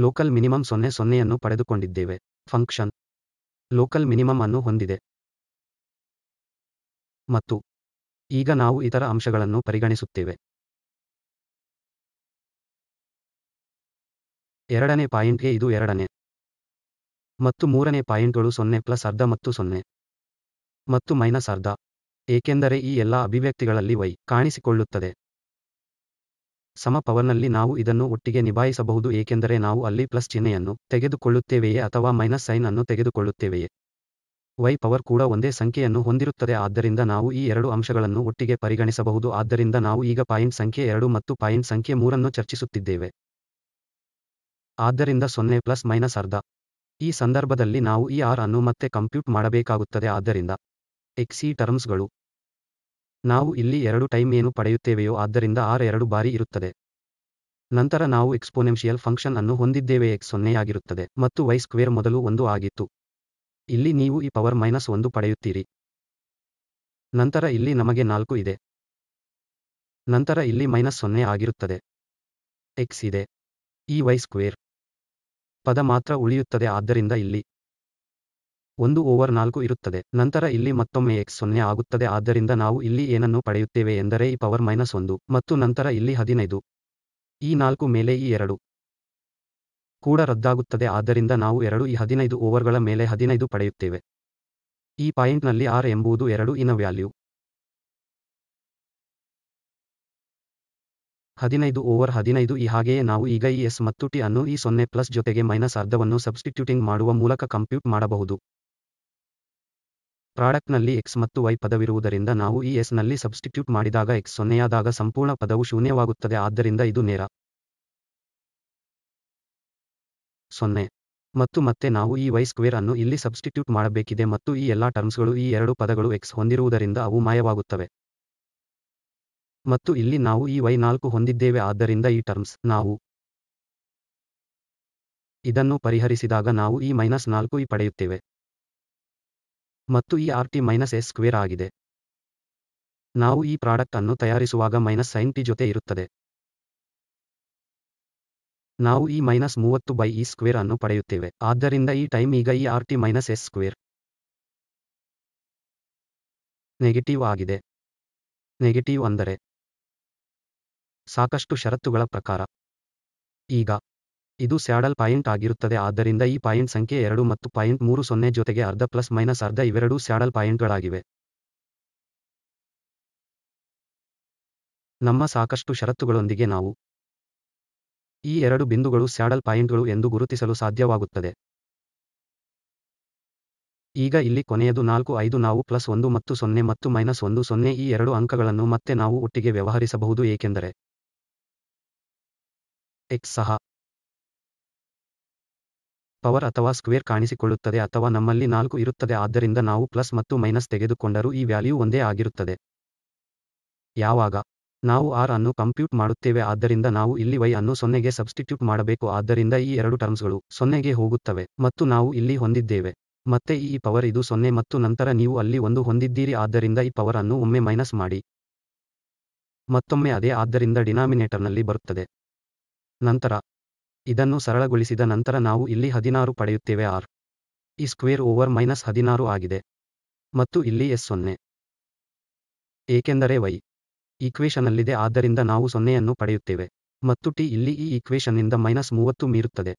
ಲೋಕಲ್ ಮಿನಿಮಮ್ ಸೊನ್ನೆ ಸೊನ್ನೆಯನ್ನು ಪಡೆದುಕೊಂಡಿದ್ದೇವೆ ಫಂಕ್ಷನ್ ಲೋಕಲ್ ಮಿನಿಮಮ್ ಅನ್ನು ಹೊಂದಿದೆ ಮತ್ತು ಈಗ ನಾವು ಇತರ ಅಂಶಗಳನ್ನು ಪರಿಗಣಿಸುತ್ತೇವೆ ಎರಡನೇ ಪಾಯಿಂಟ್ಗೆ ಇದು ಎರಡನೇ ಮತ್ತು ಮೂರನೇ ಪಾಯಿಂಟ್ಗಳು ಸೊನ್ನೆ ಪ್ಲಸ್ ಅರ್ಧ ಮತ್ತು ಸೊನ್ನೆ ಮತ್ತು ಮೈನಸ್ ಅರ್ಧ ಏಕೆಂದರೆ ಈ ಎಲ್ಲ ಅಭಿವ್ಯಕ್ತಿಗಳಲ್ಲಿ ವೈ ಕಾಣಿಸಿಕೊಳ್ಳುತ್ತದೆ ಸಮ ಪವರ್ನಲ್ಲಿ ನಾವು ಇದನ್ನು ಒಟ್ಟಿಗೆ ನಿಭಾಯಿಸಬಹುದು ಏಕೆಂದರೆ ನಾವು ಅಲ್ಲಿ ಪ್ಲಸ್ ಚಿಹ್ನೆಯನ್ನು ತೆಗೆದುಕೊಳ್ಳುತ್ತೇವೆಯೇ ಅಥವಾ ಮೈನಸ್ ಸೈನ್ ಅನ್ನು ತೆಗೆದುಕೊಳ್ಳುತ್ತೇವೆಯೇ ವೈ ಪವರ್ ಕೂಡ ಒಂದೇ ಸಂಖ್ಯೆಯನ್ನು ಹೊಂದಿರುತ್ತದೆ ಆದ್ದರಿಂದ ನಾವು ಈ ಎರಡು ಅಂಶಗಳನ್ನು ಒಟ್ಟಿಗೆ ಪರಿಗಣಿಸಬಹುದು ಆದ್ದರಿಂದ ನಾವು ಈಗ ಪಾಯಿಂಟ್ ಸಂಖ್ಯೆ ಎರಡು ಮತ್ತು ಪಾಯಿಂಟ್ ಸಂಖ್ಯೆ ಮೂರನ್ನು ಚರ್ಚಿಸುತ್ತಿದ್ದೇವೆ ಆದ್ದರಿಂದ ಸೊನ್ನೆ ಪ್ಲಸ್ ಮೈನಸ್ ಅರ್ಧ ಈ ಸಂದರ್ಭದಲ್ಲಿ ನಾವು ಈ ಆರ್ ಅನ್ನು ಮತ್ತೆ ಕಂಪ್ಯೂಟ್ ಮಾಡಬೇಕಾಗುತ್ತದೆ ಆದ್ದರಿಂದ ಎಕ್ಸಿ ಟರ್ಮ್ಸ್ಗಳು ನಾವು ಇಲ್ಲಿ ಎರಡು ಟೈಮ್ ಏನು ಪಡೆಯುತ್ತೇವೆಯೋ ಆದ್ದರಿಂದ ಆರ್ ಎರಡು ಬಾರಿ ಇರುತ್ತದೆ ನಂತರ ನಾವು ಎಕ್ಸ್ಪೋನೆನ್ಷಿಯಲ್ ಫಂಕ್ಷನ್ ಅನ್ನು ಹೊಂದಿದ್ದೇವೆ ಎಕ್ಸ್ ಸೊನ್ನೆಯಾಗಿರುತ್ತದೆ ಮತ್ತು ವೈ ಸ್ಕ್ವೇರ್ ಮೊದಲು ಒಂದು ಆಗಿತ್ತು ಇಲ್ಲಿ ನೀವು ಈ ಪವರ್ ಮೈನಸ್ ಒಂದು ಪಡೆಯುತ್ತೀರಿ ನಂತರ ಇಲ್ಲಿ ನಮಗೆ ನಾಲ್ಕು ಇದೆ ನಂತರ ಇಲ್ಲಿ ಮೈನಸ್ ಸೊನ್ನೆ ಆಗಿರುತ್ತದೆ ಎಕ್ಸ್ ಇದೆ ಈ ವೈ ಸ್ಕ್ವೇರ್ ಪದ ಮಾತ್ರ ಉಳಿಯುತ್ತದೆ ಆದ್ದರಿಂದ ಇಲ್ಲಿ ಒಂದು ಓವರ್ ನಾಲ್ಕು ಇರುತ್ತದೆ ನಂತರ ಇಲ್ಲಿ ಮತ್ತೊಮ್ಮೆ ಎಕ್ಸ್ ಸೊನ್ನೆ ಆಗುತ್ತದೆ ಆದ್ದರಿಂದ ನಾವು ಇಲ್ಲಿ ಏನನ್ನು ಪಡೆಯುತ್ತೇವೆ ಎಂದರೆ ಈ ಪವರ್ ಮೈನಸ್ ಒಂದು ಮತ್ತು ನಂತರ ಇಲ್ಲಿ ಹದಿನೈದು ಈ ನಾಲ್ಕು ಮೇಲೆ ಈ ಎರಡು ಕೂಡ ರದ್ದಾಗುತ್ತದೆ ಆದ್ದರಿಂದ ನಾವು ಎರಡು ಈ ಹದಿನೈದು ಓವರ್ಗಳ ಮೇಲೆ ಹದಿನೈದು ಪಡೆಯುತ್ತೇವೆ ಈ ಪಾಯಿಂಟ್ನಲ್ಲಿ ಆರ್ ಎಂಬುದು ಎರಡು ಇನ ವ್ಯಾಲ್ಯೂ ಹದಿನೈದು ಓವರ್ ಹದಿನೈದು ಈ ಹಾಗೆಯೇ ನಾವು ಈಗ ಈ ಎಸ್ ಮತ್ತು ಟಿ ಅನ್ನು ಈ ಸೊನ್ನೆ ಪ್ಲಸ್ ಜೊತೆಗೆ ಮೈನಸ್ ಅರ್ಧವನ್ನು ಸಬ್ಸ್ಟಿಟ್ಯೂಟಿಂಗ್ ಮಾಡುವ ಮೂಲಕ ಕಂಪ್ಯೂಟ್ ಮಾಡಬಹುದು ಪ್ರಾಡಕ್ಟ್ನಲ್ಲಿ ಎಕ್ಸ್ ಮತ್ತು ವೈ ಪದವಿರುವುದರಿಂದ ನಾವು ಈ ಎಸ್ ನಲ್ಲಿ ಸಬ್ಸ್ಟಿಟ್ಯೂಟ್ ಮಾಡಿದಾಗ ಎಕ್ಸ್ ಸೊನ್ನೆಯಾದಾಗ ಸಂಪೂರ್ಣ ಪದವು ಶೂನ್ಯವಾಗುತ್ತದೆ ಆದ್ದರಿಂದ ಇದು ನೇರ ಸೊನ್ನೆ ಮತ್ತು ಮತ್ತೆ ನಾವು ಈ ವೈ ಸ್ಕ್ವೇರ್ ಅನ್ನು ಇಲ್ಲಿ ಸಬ್ಸ್ಟಿಟ್ಯೂಟ್ ಮಾಡಬೇಕಿದೆ ಮತ್ತು ಈ ಎಲ್ಲಾ ಟರ್ಮ್ಸ್ಗಳು ಈ ಎರಡು ಪದಗಳು ಎಕ್ಸ್ ಹೊಂದಿರುವುದರಿಂದ ಅವು ಮಾಯವಾಗುತ್ತವೆ ಮತ್ತು ಇಲ್ಲಿ ನಾವು ಈ ವೈ ನಾಲ್ಕು ಹೊಂದಿದ್ದೇವೆ ಆದ್ದರಿಂದ ಈ ಟರ್ಮ್ಸ್ ನಾವು ಇದನ್ನು ಪರಿಹರಿಸಿದಾಗ ನಾವು ಈ ಮೈನಸ್ ನಾಲ್ಕು ಈ ಪಡೆಯುತ್ತೇವೆ ಮತ್ತು ಈ R T minus S square ಆಗಿದೆ ನಾವು ಈ ಪ್ರಾಡಕ್ಟ್ ಅನ್ನು ತಯಾರಿಸುವಾಗ ಮೈನಸ್ ಸೈನ್ ಟಿ ಜೊತೆ ಇರುತ್ತದೆ ನಾವು ಈ ಮೈನಸ್ ಮೂವತ್ತು ಬೈ ಈ ಸ್ಕ್ವೇರ್ ಅನ್ನು ಪಡೆಯುತ್ತೇವೆ ಆದ್ದರಿಂದ ಈ ಟೈಮ್ ಈಗ ಈ R T minus S square negative ಆಗಿದೆ ನೆಗೆಟಿವ್ ಅಂದರೆ ಸಾಕಷ್ಟು ಷರತ್ತುಗಳ ಪ್ರಕಾರ ಈಗ ಇದು ಸ್ಯಾಡಲ್ ಪಾಯಿಂಟ್ ಆಗಿರುತ್ತದೆ ಆದ್ದರಿಂದ ಈ ಪಾಯಿಂಟ್ ಸಂಖ್ಯೆ ಎರಡು ಮತ್ತು ಪಾಯಿಂಟ್ ಮೂರು ಸೊನ್ನೆ ಜೊತೆಗೆ ಅರ್ಧ ಪ್ಲಸ್ ಮೈನಸ್ ಅರ್ಧ ಇವೆರಡೂ ಸ್ಯಾಡಲ್ ಪಾಯಿಂಟ್ಗಳಾಗಿವೆ ನಮ್ಮ ಸಾಕಷ್ಟು ಷರತ್ತುಗಳೊಂದಿಗೆ ನಾವು ಈ ಎರಡು ಬಿಂದುಗಳು ಸ್ಯಾಡಲ್ ಪಾಯಿಂಟ್ಗಳು ಎಂದು ಗುರುತಿಸಲು ಸಾಧ್ಯವಾಗುತ್ತದೆ ಈಗ ಇಲ್ಲಿ ಕೊನೆಯದು ನಾಲ್ಕು ಐದು ನಾವು ಪ್ಲಸ್ ಒಂದು ಮತ್ತು ಸೊನ್ನೆ ಮತ್ತು ಮೈನಸ್ ಒಂದು ಸೊನ್ನೆ ಈ ಎರಡು ಅಂಕಗಳನ್ನು ಮತ್ತೆ ನಾವು ಒಟ್ಟಿಗೆ ವ್ಯವಹರಿಸಬಹುದು ಏಕೆಂದರೆ ಎಕ್ಸ್ ಸಹ ಪವರ್ ಅಥವಾ ಸ್ಕ್ವೇರ್ ಕಾಣಿಸಿಕೊಳ್ಳುತ್ತದೆ ಅಥವಾ ನಮ್ಮಲ್ಲಿ ನಾಲ್ಕು ಇರುತ್ತದೆ ಆದ್ದರಿಂದ ನಾವು ಪ್ಲಸ್ ಮತ್ತು ಮೈನಸ್ ತೆಗೆದುಕೊಂಡರೂ ಈ ವ್ಯಾಲ್ಯೂ ಒಂದೇ ಆಗಿರುತ್ತದೆ ಯಾವಾಗ ನಾವು ಆರ್ ಅನ್ನು ಕಂಪ್ಯೂಟ್ ಮಾಡುತ್ತೇವೆ ಆದ್ದರಿಂದ ನಾವು ಇಲ್ಲಿ ವೈ ಅನ್ನು ಸೊನ್ನೆಗೆ ಸಬ್ಸ್ಟಿಟ್ಯೂಟ್ ಮಾಡಬೇಕು ಆದ್ದರಿಂದ ಈ ಎರಡು ಟರ್ಮ್ಸ್ಗಳು ಸೊನ್ನೆಗೆ ಹೋಗುತ್ತವೆ ಮತ್ತು ನಾವು ಇಲ್ಲಿ ಹೊಂದಿದ್ದೇವೆ ಮತ್ತೆ ಈ ಪವರ್ ಇದು ಸೊನ್ನೆ ಮತ್ತು ನಂತರ ನೀವು ಅಲ್ಲಿ ಒಂದು ಹೊಂದಿದ್ದೀರಿ ಆದ್ದರಿಂದ ಈ ಪವರ್ ಅನ್ನು ಒಮ್ಮೆ ಮೈನಸ್ ಮಾಡಿ ಮತ್ತೊಮ್ಮೆ ಅದೇ ಆದ್ದರಿಂದ ಡಿನಾಮಿನೇಟರ್ನಲ್ಲಿ ಬರುತ್ತದೆ ನಂತರ ಇದನ್ನು ಸರಳಗೊಳಿಸಿದ ನಂತರ ನಾವು ಇಲ್ಲಿ ಹದಿನಾರು ಪಡೆಯುತ್ತೇವೆ ಆರ್ ಈ ಸ್ಕ್ವೇರ್ ಓವರ್ ಮೈನಸ್ ಹದಿನಾರು ಆಗಿದೆ ಮತ್ತು ಇಲ್ಲಿ ಎಸ್ ಸೊನ್ನೆ ಏಕೆಂದರೆ ವೈ ಈಕ್ವೇಶನಲ್ಲಿದೆ ಆದ್ದರಿಂದ ನಾವು ಸೊನ್ನೆಯನ್ನು ಪಡೆಯುತ್ತೇವೆ ಮತ್ತು ಟಿ ಇಲ್ಲಿ ಈ ಈಕ್ವೇಶನ್ನಿಂದ ಮೈನಸ್ ಮೂವತ್ತು ಮೀರುತ್ತದೆ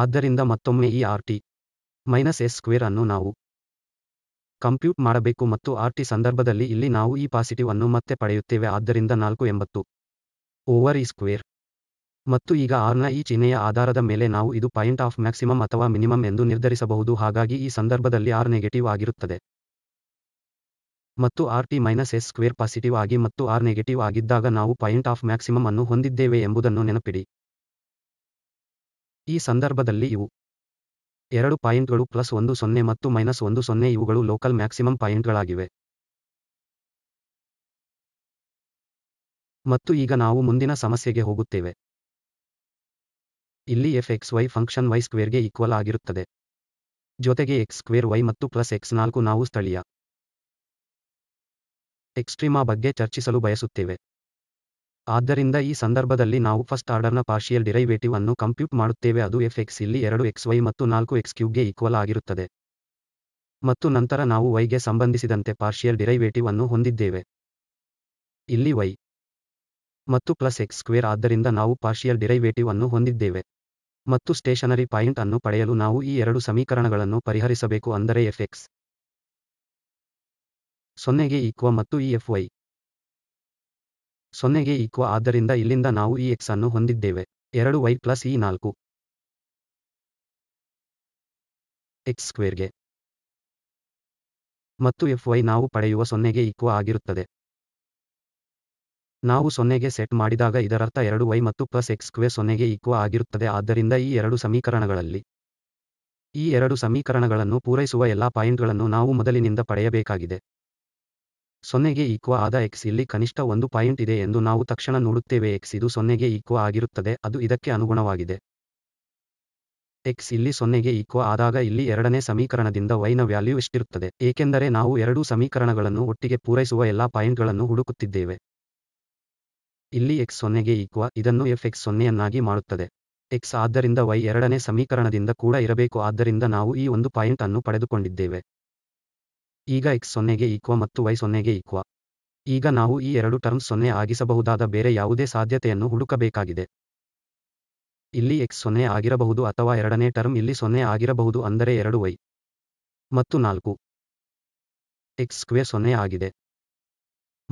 ಆದ್ದರಿಂದ ಮತ್ತೊಮ್ಮೆ ಈ R T minus S square ಅನ್ನು ನಾವು ಕಂಪ್ಯೂಟ್ ಮಾಡಬೇಕು ಮತ್ತು ಆರ್ ಟಿ ಸಂದರ್ಭದಲ್ಲಿ ಇಲ್ಲಿ ನಾವು ಈ ಪಾಸಿಟಿವ್ ಅನ್ನು ಮತ್ತೆ ಪಡೆಯುತ್ತೇವೆ ಆದ್ದರಿಂದ ನಾಲ್ಕು ಎಂಬತ್ತು ಓವರ್ ಈ ಸ್ಕ್ವೇರ್ ಮತ್ತು ಈಗ ಆರ್ನ ಈ ಚಿಹ್ನೆಯ ಆಧಾರದ ಮೇಲೆ ನಾವು ಇದು ಪಾಯಿಂಟ್ ಆಫ್ ಮ್ಯಾಕ್ಸಿಮಮ್ ಅಥವಾ ಮಿನಿಮಮ್ ಎಂದು ನಿರ್ಧರಿಸಬಹುದು ಹಾಗಾಗಿ ಈ ಸಂದರ್ಭದಲ್ಲಿ ಆರ್ ನೆಗೆಟಿವ್ ಆಗಿರುತ್ತದೆ ಮತ್ತು R T minus S square positive ಆಗಿ ಮತ್ತು ಆರ್ ನೆಗೆಟಿವ್ ಆಗಿದ್ದಾಗ ನಾವು ಪಾಯಿಂಟ್ ಆಫ್ ಮ್ಯಾಕ್ಸಿಮಮ್ ಅನ್ನು ಹೊಂದಿದ್ದೇವೆ ಎಂಬುದನ್ನು ನೆನಪಿಡಿ ಈ ಸಂದರ್ಭದಲ್ಲಿ ಇವು ಎರಡು ಪಾಯಿಂಟ್ಗಳು ಪ್ಲಸ್ ಒಂದು ಸೊನ್ನೆ ಮತ್ತು ಮೈನಸ್ ಒಂದು ಸೊನ್ನೆ ಇವುಗಳು ಲೋಕಲ್ ಮ್ಯಾಕ್ಸಿಮಮ್ ಪಾಯಿಂಟ್ಗಳಾಗಿವೆ ಮತ್ತು ಈಗ ನಾವು ಮುಂದಿನ ಸಮಸ್ಯೆಗೆ ಹೋಗುತ್ತೇವೆ ಇಲ್ಲಿ F X Y function Y ಸ್ಕ್ವೇರ್ಗೆ ಈಕ್ವಲ್ ಆಗಿರುತ್ತದೆ ಜೊತೆಗೆ ಎಕ್ಸ್ ಸ್ಕ್ವೇರ್ ವೈ ಮತ್ತು ಪ್ಲಸ್ ಎಕ್ಸ್ ನಾಲ್ಕು ನಾವು ಸ್ಥಳೀಯ ಎಕ್ಸ್ಟ್ರೀಮಾ ಬಗ್ಗೆ ಚರ್ಚಿಸಲು ಬಯಸುತ್ತೇವೆ ಆದ್ದರಿಂದ ಈ ಸಂದರ್ಭದಲ್ಲಿ ನಾವು ಫಸ್ಟ್ ಆರ್ಡರ್ನ ಪಾರ್ಷಿಯಲ್ ಡಿರೈವೇಟಿವ್ ಅನ್ನು ಕಂಪ್ಯೂಟ್ ಮಾಡುತ್ತೇವೆ ಅದು ಎಫ್ ಎಕ್ಸ್ ಇಲ್ಲಿ ಎರಡು ಎಕ್ಸ್ ವೈ ಮತ್ತು ನಾಲ್ಕು ಎಕ್ಸ್ ಕ್ಯೂಬ್ಗೆ ಈಕ್ವಲ್ ಆಗಿರುತ್ತದೆ ಮತ್ತು ನಂತರ ನಾವು ವೈಗೆ ಸಂಬಂಧಿಸಿದಂತೆ ಪಾರ್ಷಿಯಲ್ ಡಿರೈವೇಟಿವ್ ಅನ್ನು ಹೊಂದಿದ್ದೇವೆ ಇಲ್ಲಿ ವೈ ಮತ್ತು ಪ್ಲಸ್ ಎಕ್ಸ್ ಸ್ಕ್ವೇರ್ ಆದ್ದರಿಂದ ನಾವು ಪಾರ್ಷಿಯಲ್ ಡಿರೈವೇಟಿವ್ ಅನ್ನು ಹೊಂದಿದ್ದೇವೆ ಮತ್ತು ಸ್ಟೇಷನರಿ ಪಾಯಿಂಟ್ ಅನ್ನು ಪಡೆಯಲು ನಾವು ಈ ಎರಡು ಸಮೀಕರಣಗಳನ್ನು ಪರಿಹರಿಸಬೇಕು ಅಂದರೆ ಎಫ್ ಎಕ್ಸ್ ಸೊನ್ನೆಗೆ ಈಕ್ವ ಮತ್ತು ಈ ಎಫ್ ವೈ ಸೊನ್ನೆಗೆ ಈಕ್ವ ಆದ್ದರಿಂದ ಇಲ್ಲಿಂದ ನಾವು ಈ ಎಕ್ಸ್ ಅನ್ನು ಹೊಂದಿದ್ದೇವೆ ಎರಡು ವೈ ಪ್ಲಸ್ ಈ ನಾಲ್ಕು ಎಕ್ಸ್ ಸ್ಕ್ವೇರ್ಗೆ ಮತ್ತು ಎಫ್ ವೈ ನಾವು ಪಡೆಯುವ ಸೊನ್ನೆಗೆ ಈಕ್ವ ಆಗಿರುತ್ತದೆ ನಾವು ಸೊನ್ನೆಗೆ ಸೆಟ್ ಮಾಡಿದಾಗ ಇದರರ್ಥ ಎರಡು ವೈ ಮತ್ತು ಪ್ಲಸ್ ಎಕ್ಸ್ ಕ್ವೆ ಸೊನ್ನೆಗೆ ಈಕ್ವ ಆಗಿರುತ್ತದೆ ಆದ್ದರಿಂದ ಈ ಎರಡು ಸಮೀಕರಣಗಳಲ್ಲಿ ಈ ಎರಡು ಸಮೀಕರಣಗಳನ್ನು ಪೂರೈಸುವ ಎಲ್ಲಾ ಪಾಯಿಂಟ್ಗಳನ್ನು ನಾವು ಮೊದಲಿನಿಂದ ಪಡೆಯಬೇಕಾಗಿದೆ ಸೊನ್ನೆಗೆ ಈಕ್ವ ಆದ ಎಕ್ಸ್ ಇಲ್ಲಿ ಕನಿಷ್ಠ ಒಂದು ಪಾಯಿಂಟ್ ಇದೆ ಎಂದು ನಾವು ತಕ್ಷಣ ನೋಡುತ್ತೇವೆ ಎಕ್ಸ್ ಇದು ಸೊನ್ನೆಗೆ ಈಕ್ವ ಆಗಿರುತ್ತದೆ ಅದು ಇದಕ್ಕೆ ಅನುಗುಣವಾಗಿದೆ ಎಕ್ಸ್ ಇಲ್ಲಿ ಸೊನ್ನೆಗೆ ಈಕ್ವ ಆದಾಗ ಇಲ್ಲಿ ಎರಡನೇ ಸಮೀಕರಣದಿಂದ ವೈನ ವ್ಯಾಲ್ಯೂ ಎಷ್ಟಿರುತ್ತದೆ ಏಕೆಂದರೆ ನಾವು ಎರಡೂ ಸಮೀಕರಣಗಳನ್ನು ಒಟ್ಟಿಗೆ ಪೂರೈಸುವ ಎಲ್ಲಾ ಪಾಯಿಂಟ್ಗಳನ್ನು ಹುಡುಕುತ್ತಿದ್ದೇವೆ ಇಲ್ಲಿ ಎಕ್ಸ್ ಸೊನ್ನೆಗೆ ಈಕ್ವ ಇದನ್ನು ಎಫ್ ಎಕ್ಸ್ ಸೊನ್ನೆಯನ್ನಾಗಿ ಮಾಡುತ್ತದೆ ಎಕ್ಸ್ ಆದ್ದರಿಂದ ವೈ ಎರಡನೇ ಸಮೀಕರಣದಿಂದ ಕೂಡ ಇರಬೇಕು ಆದ್ದರಿಂದ ನಾವು ಈ ಒಂದು ಪಾಯಿಂಟ್ ಅನ್ನು ಪಡೆದುಕೊಂಡಿದ್ದೇವೆ ಈಗ ಎಕ್ಸ್ ಸೊನ್ನೆಗೆ ಈಕ್ವ ಮತ್ತು ವೈ ಸೊನ್ನೆಗೆ ಈಕ್ವ ಈಗ ನಾವು ಈ ಎರಡು ಟರ್ಮ್ ಸೊನ್ನೆ ಆಗಿಸಬಹುದಾದ ಬೇರೆ ಯಾವುದೇ ಸಾಧ್ಯತೆಯನ್ನು ಹುಡುಕಬೇಕಾಗಿದೆ ಇಲ್ಲಿ ಎಕ್ಸ್ ಸೊನ್ನೆ ಆಗಿರಬಹುದು ಅಥವಾ ಎರಡನೇ ಟರ್ಮ್ ಇಲ್ಲಿ ಸೊನ್ನೆ ಆಗಿರಬಹುದು ಅಂದರೆ ಎರಡು ವೈ ಮತ್ತು ನಾಲ್ಕು ಎಕ್ಸ್ ಸ್ಕ್ವೇರ್ ಸೊನ್ನೆ ಆಗಿದೆ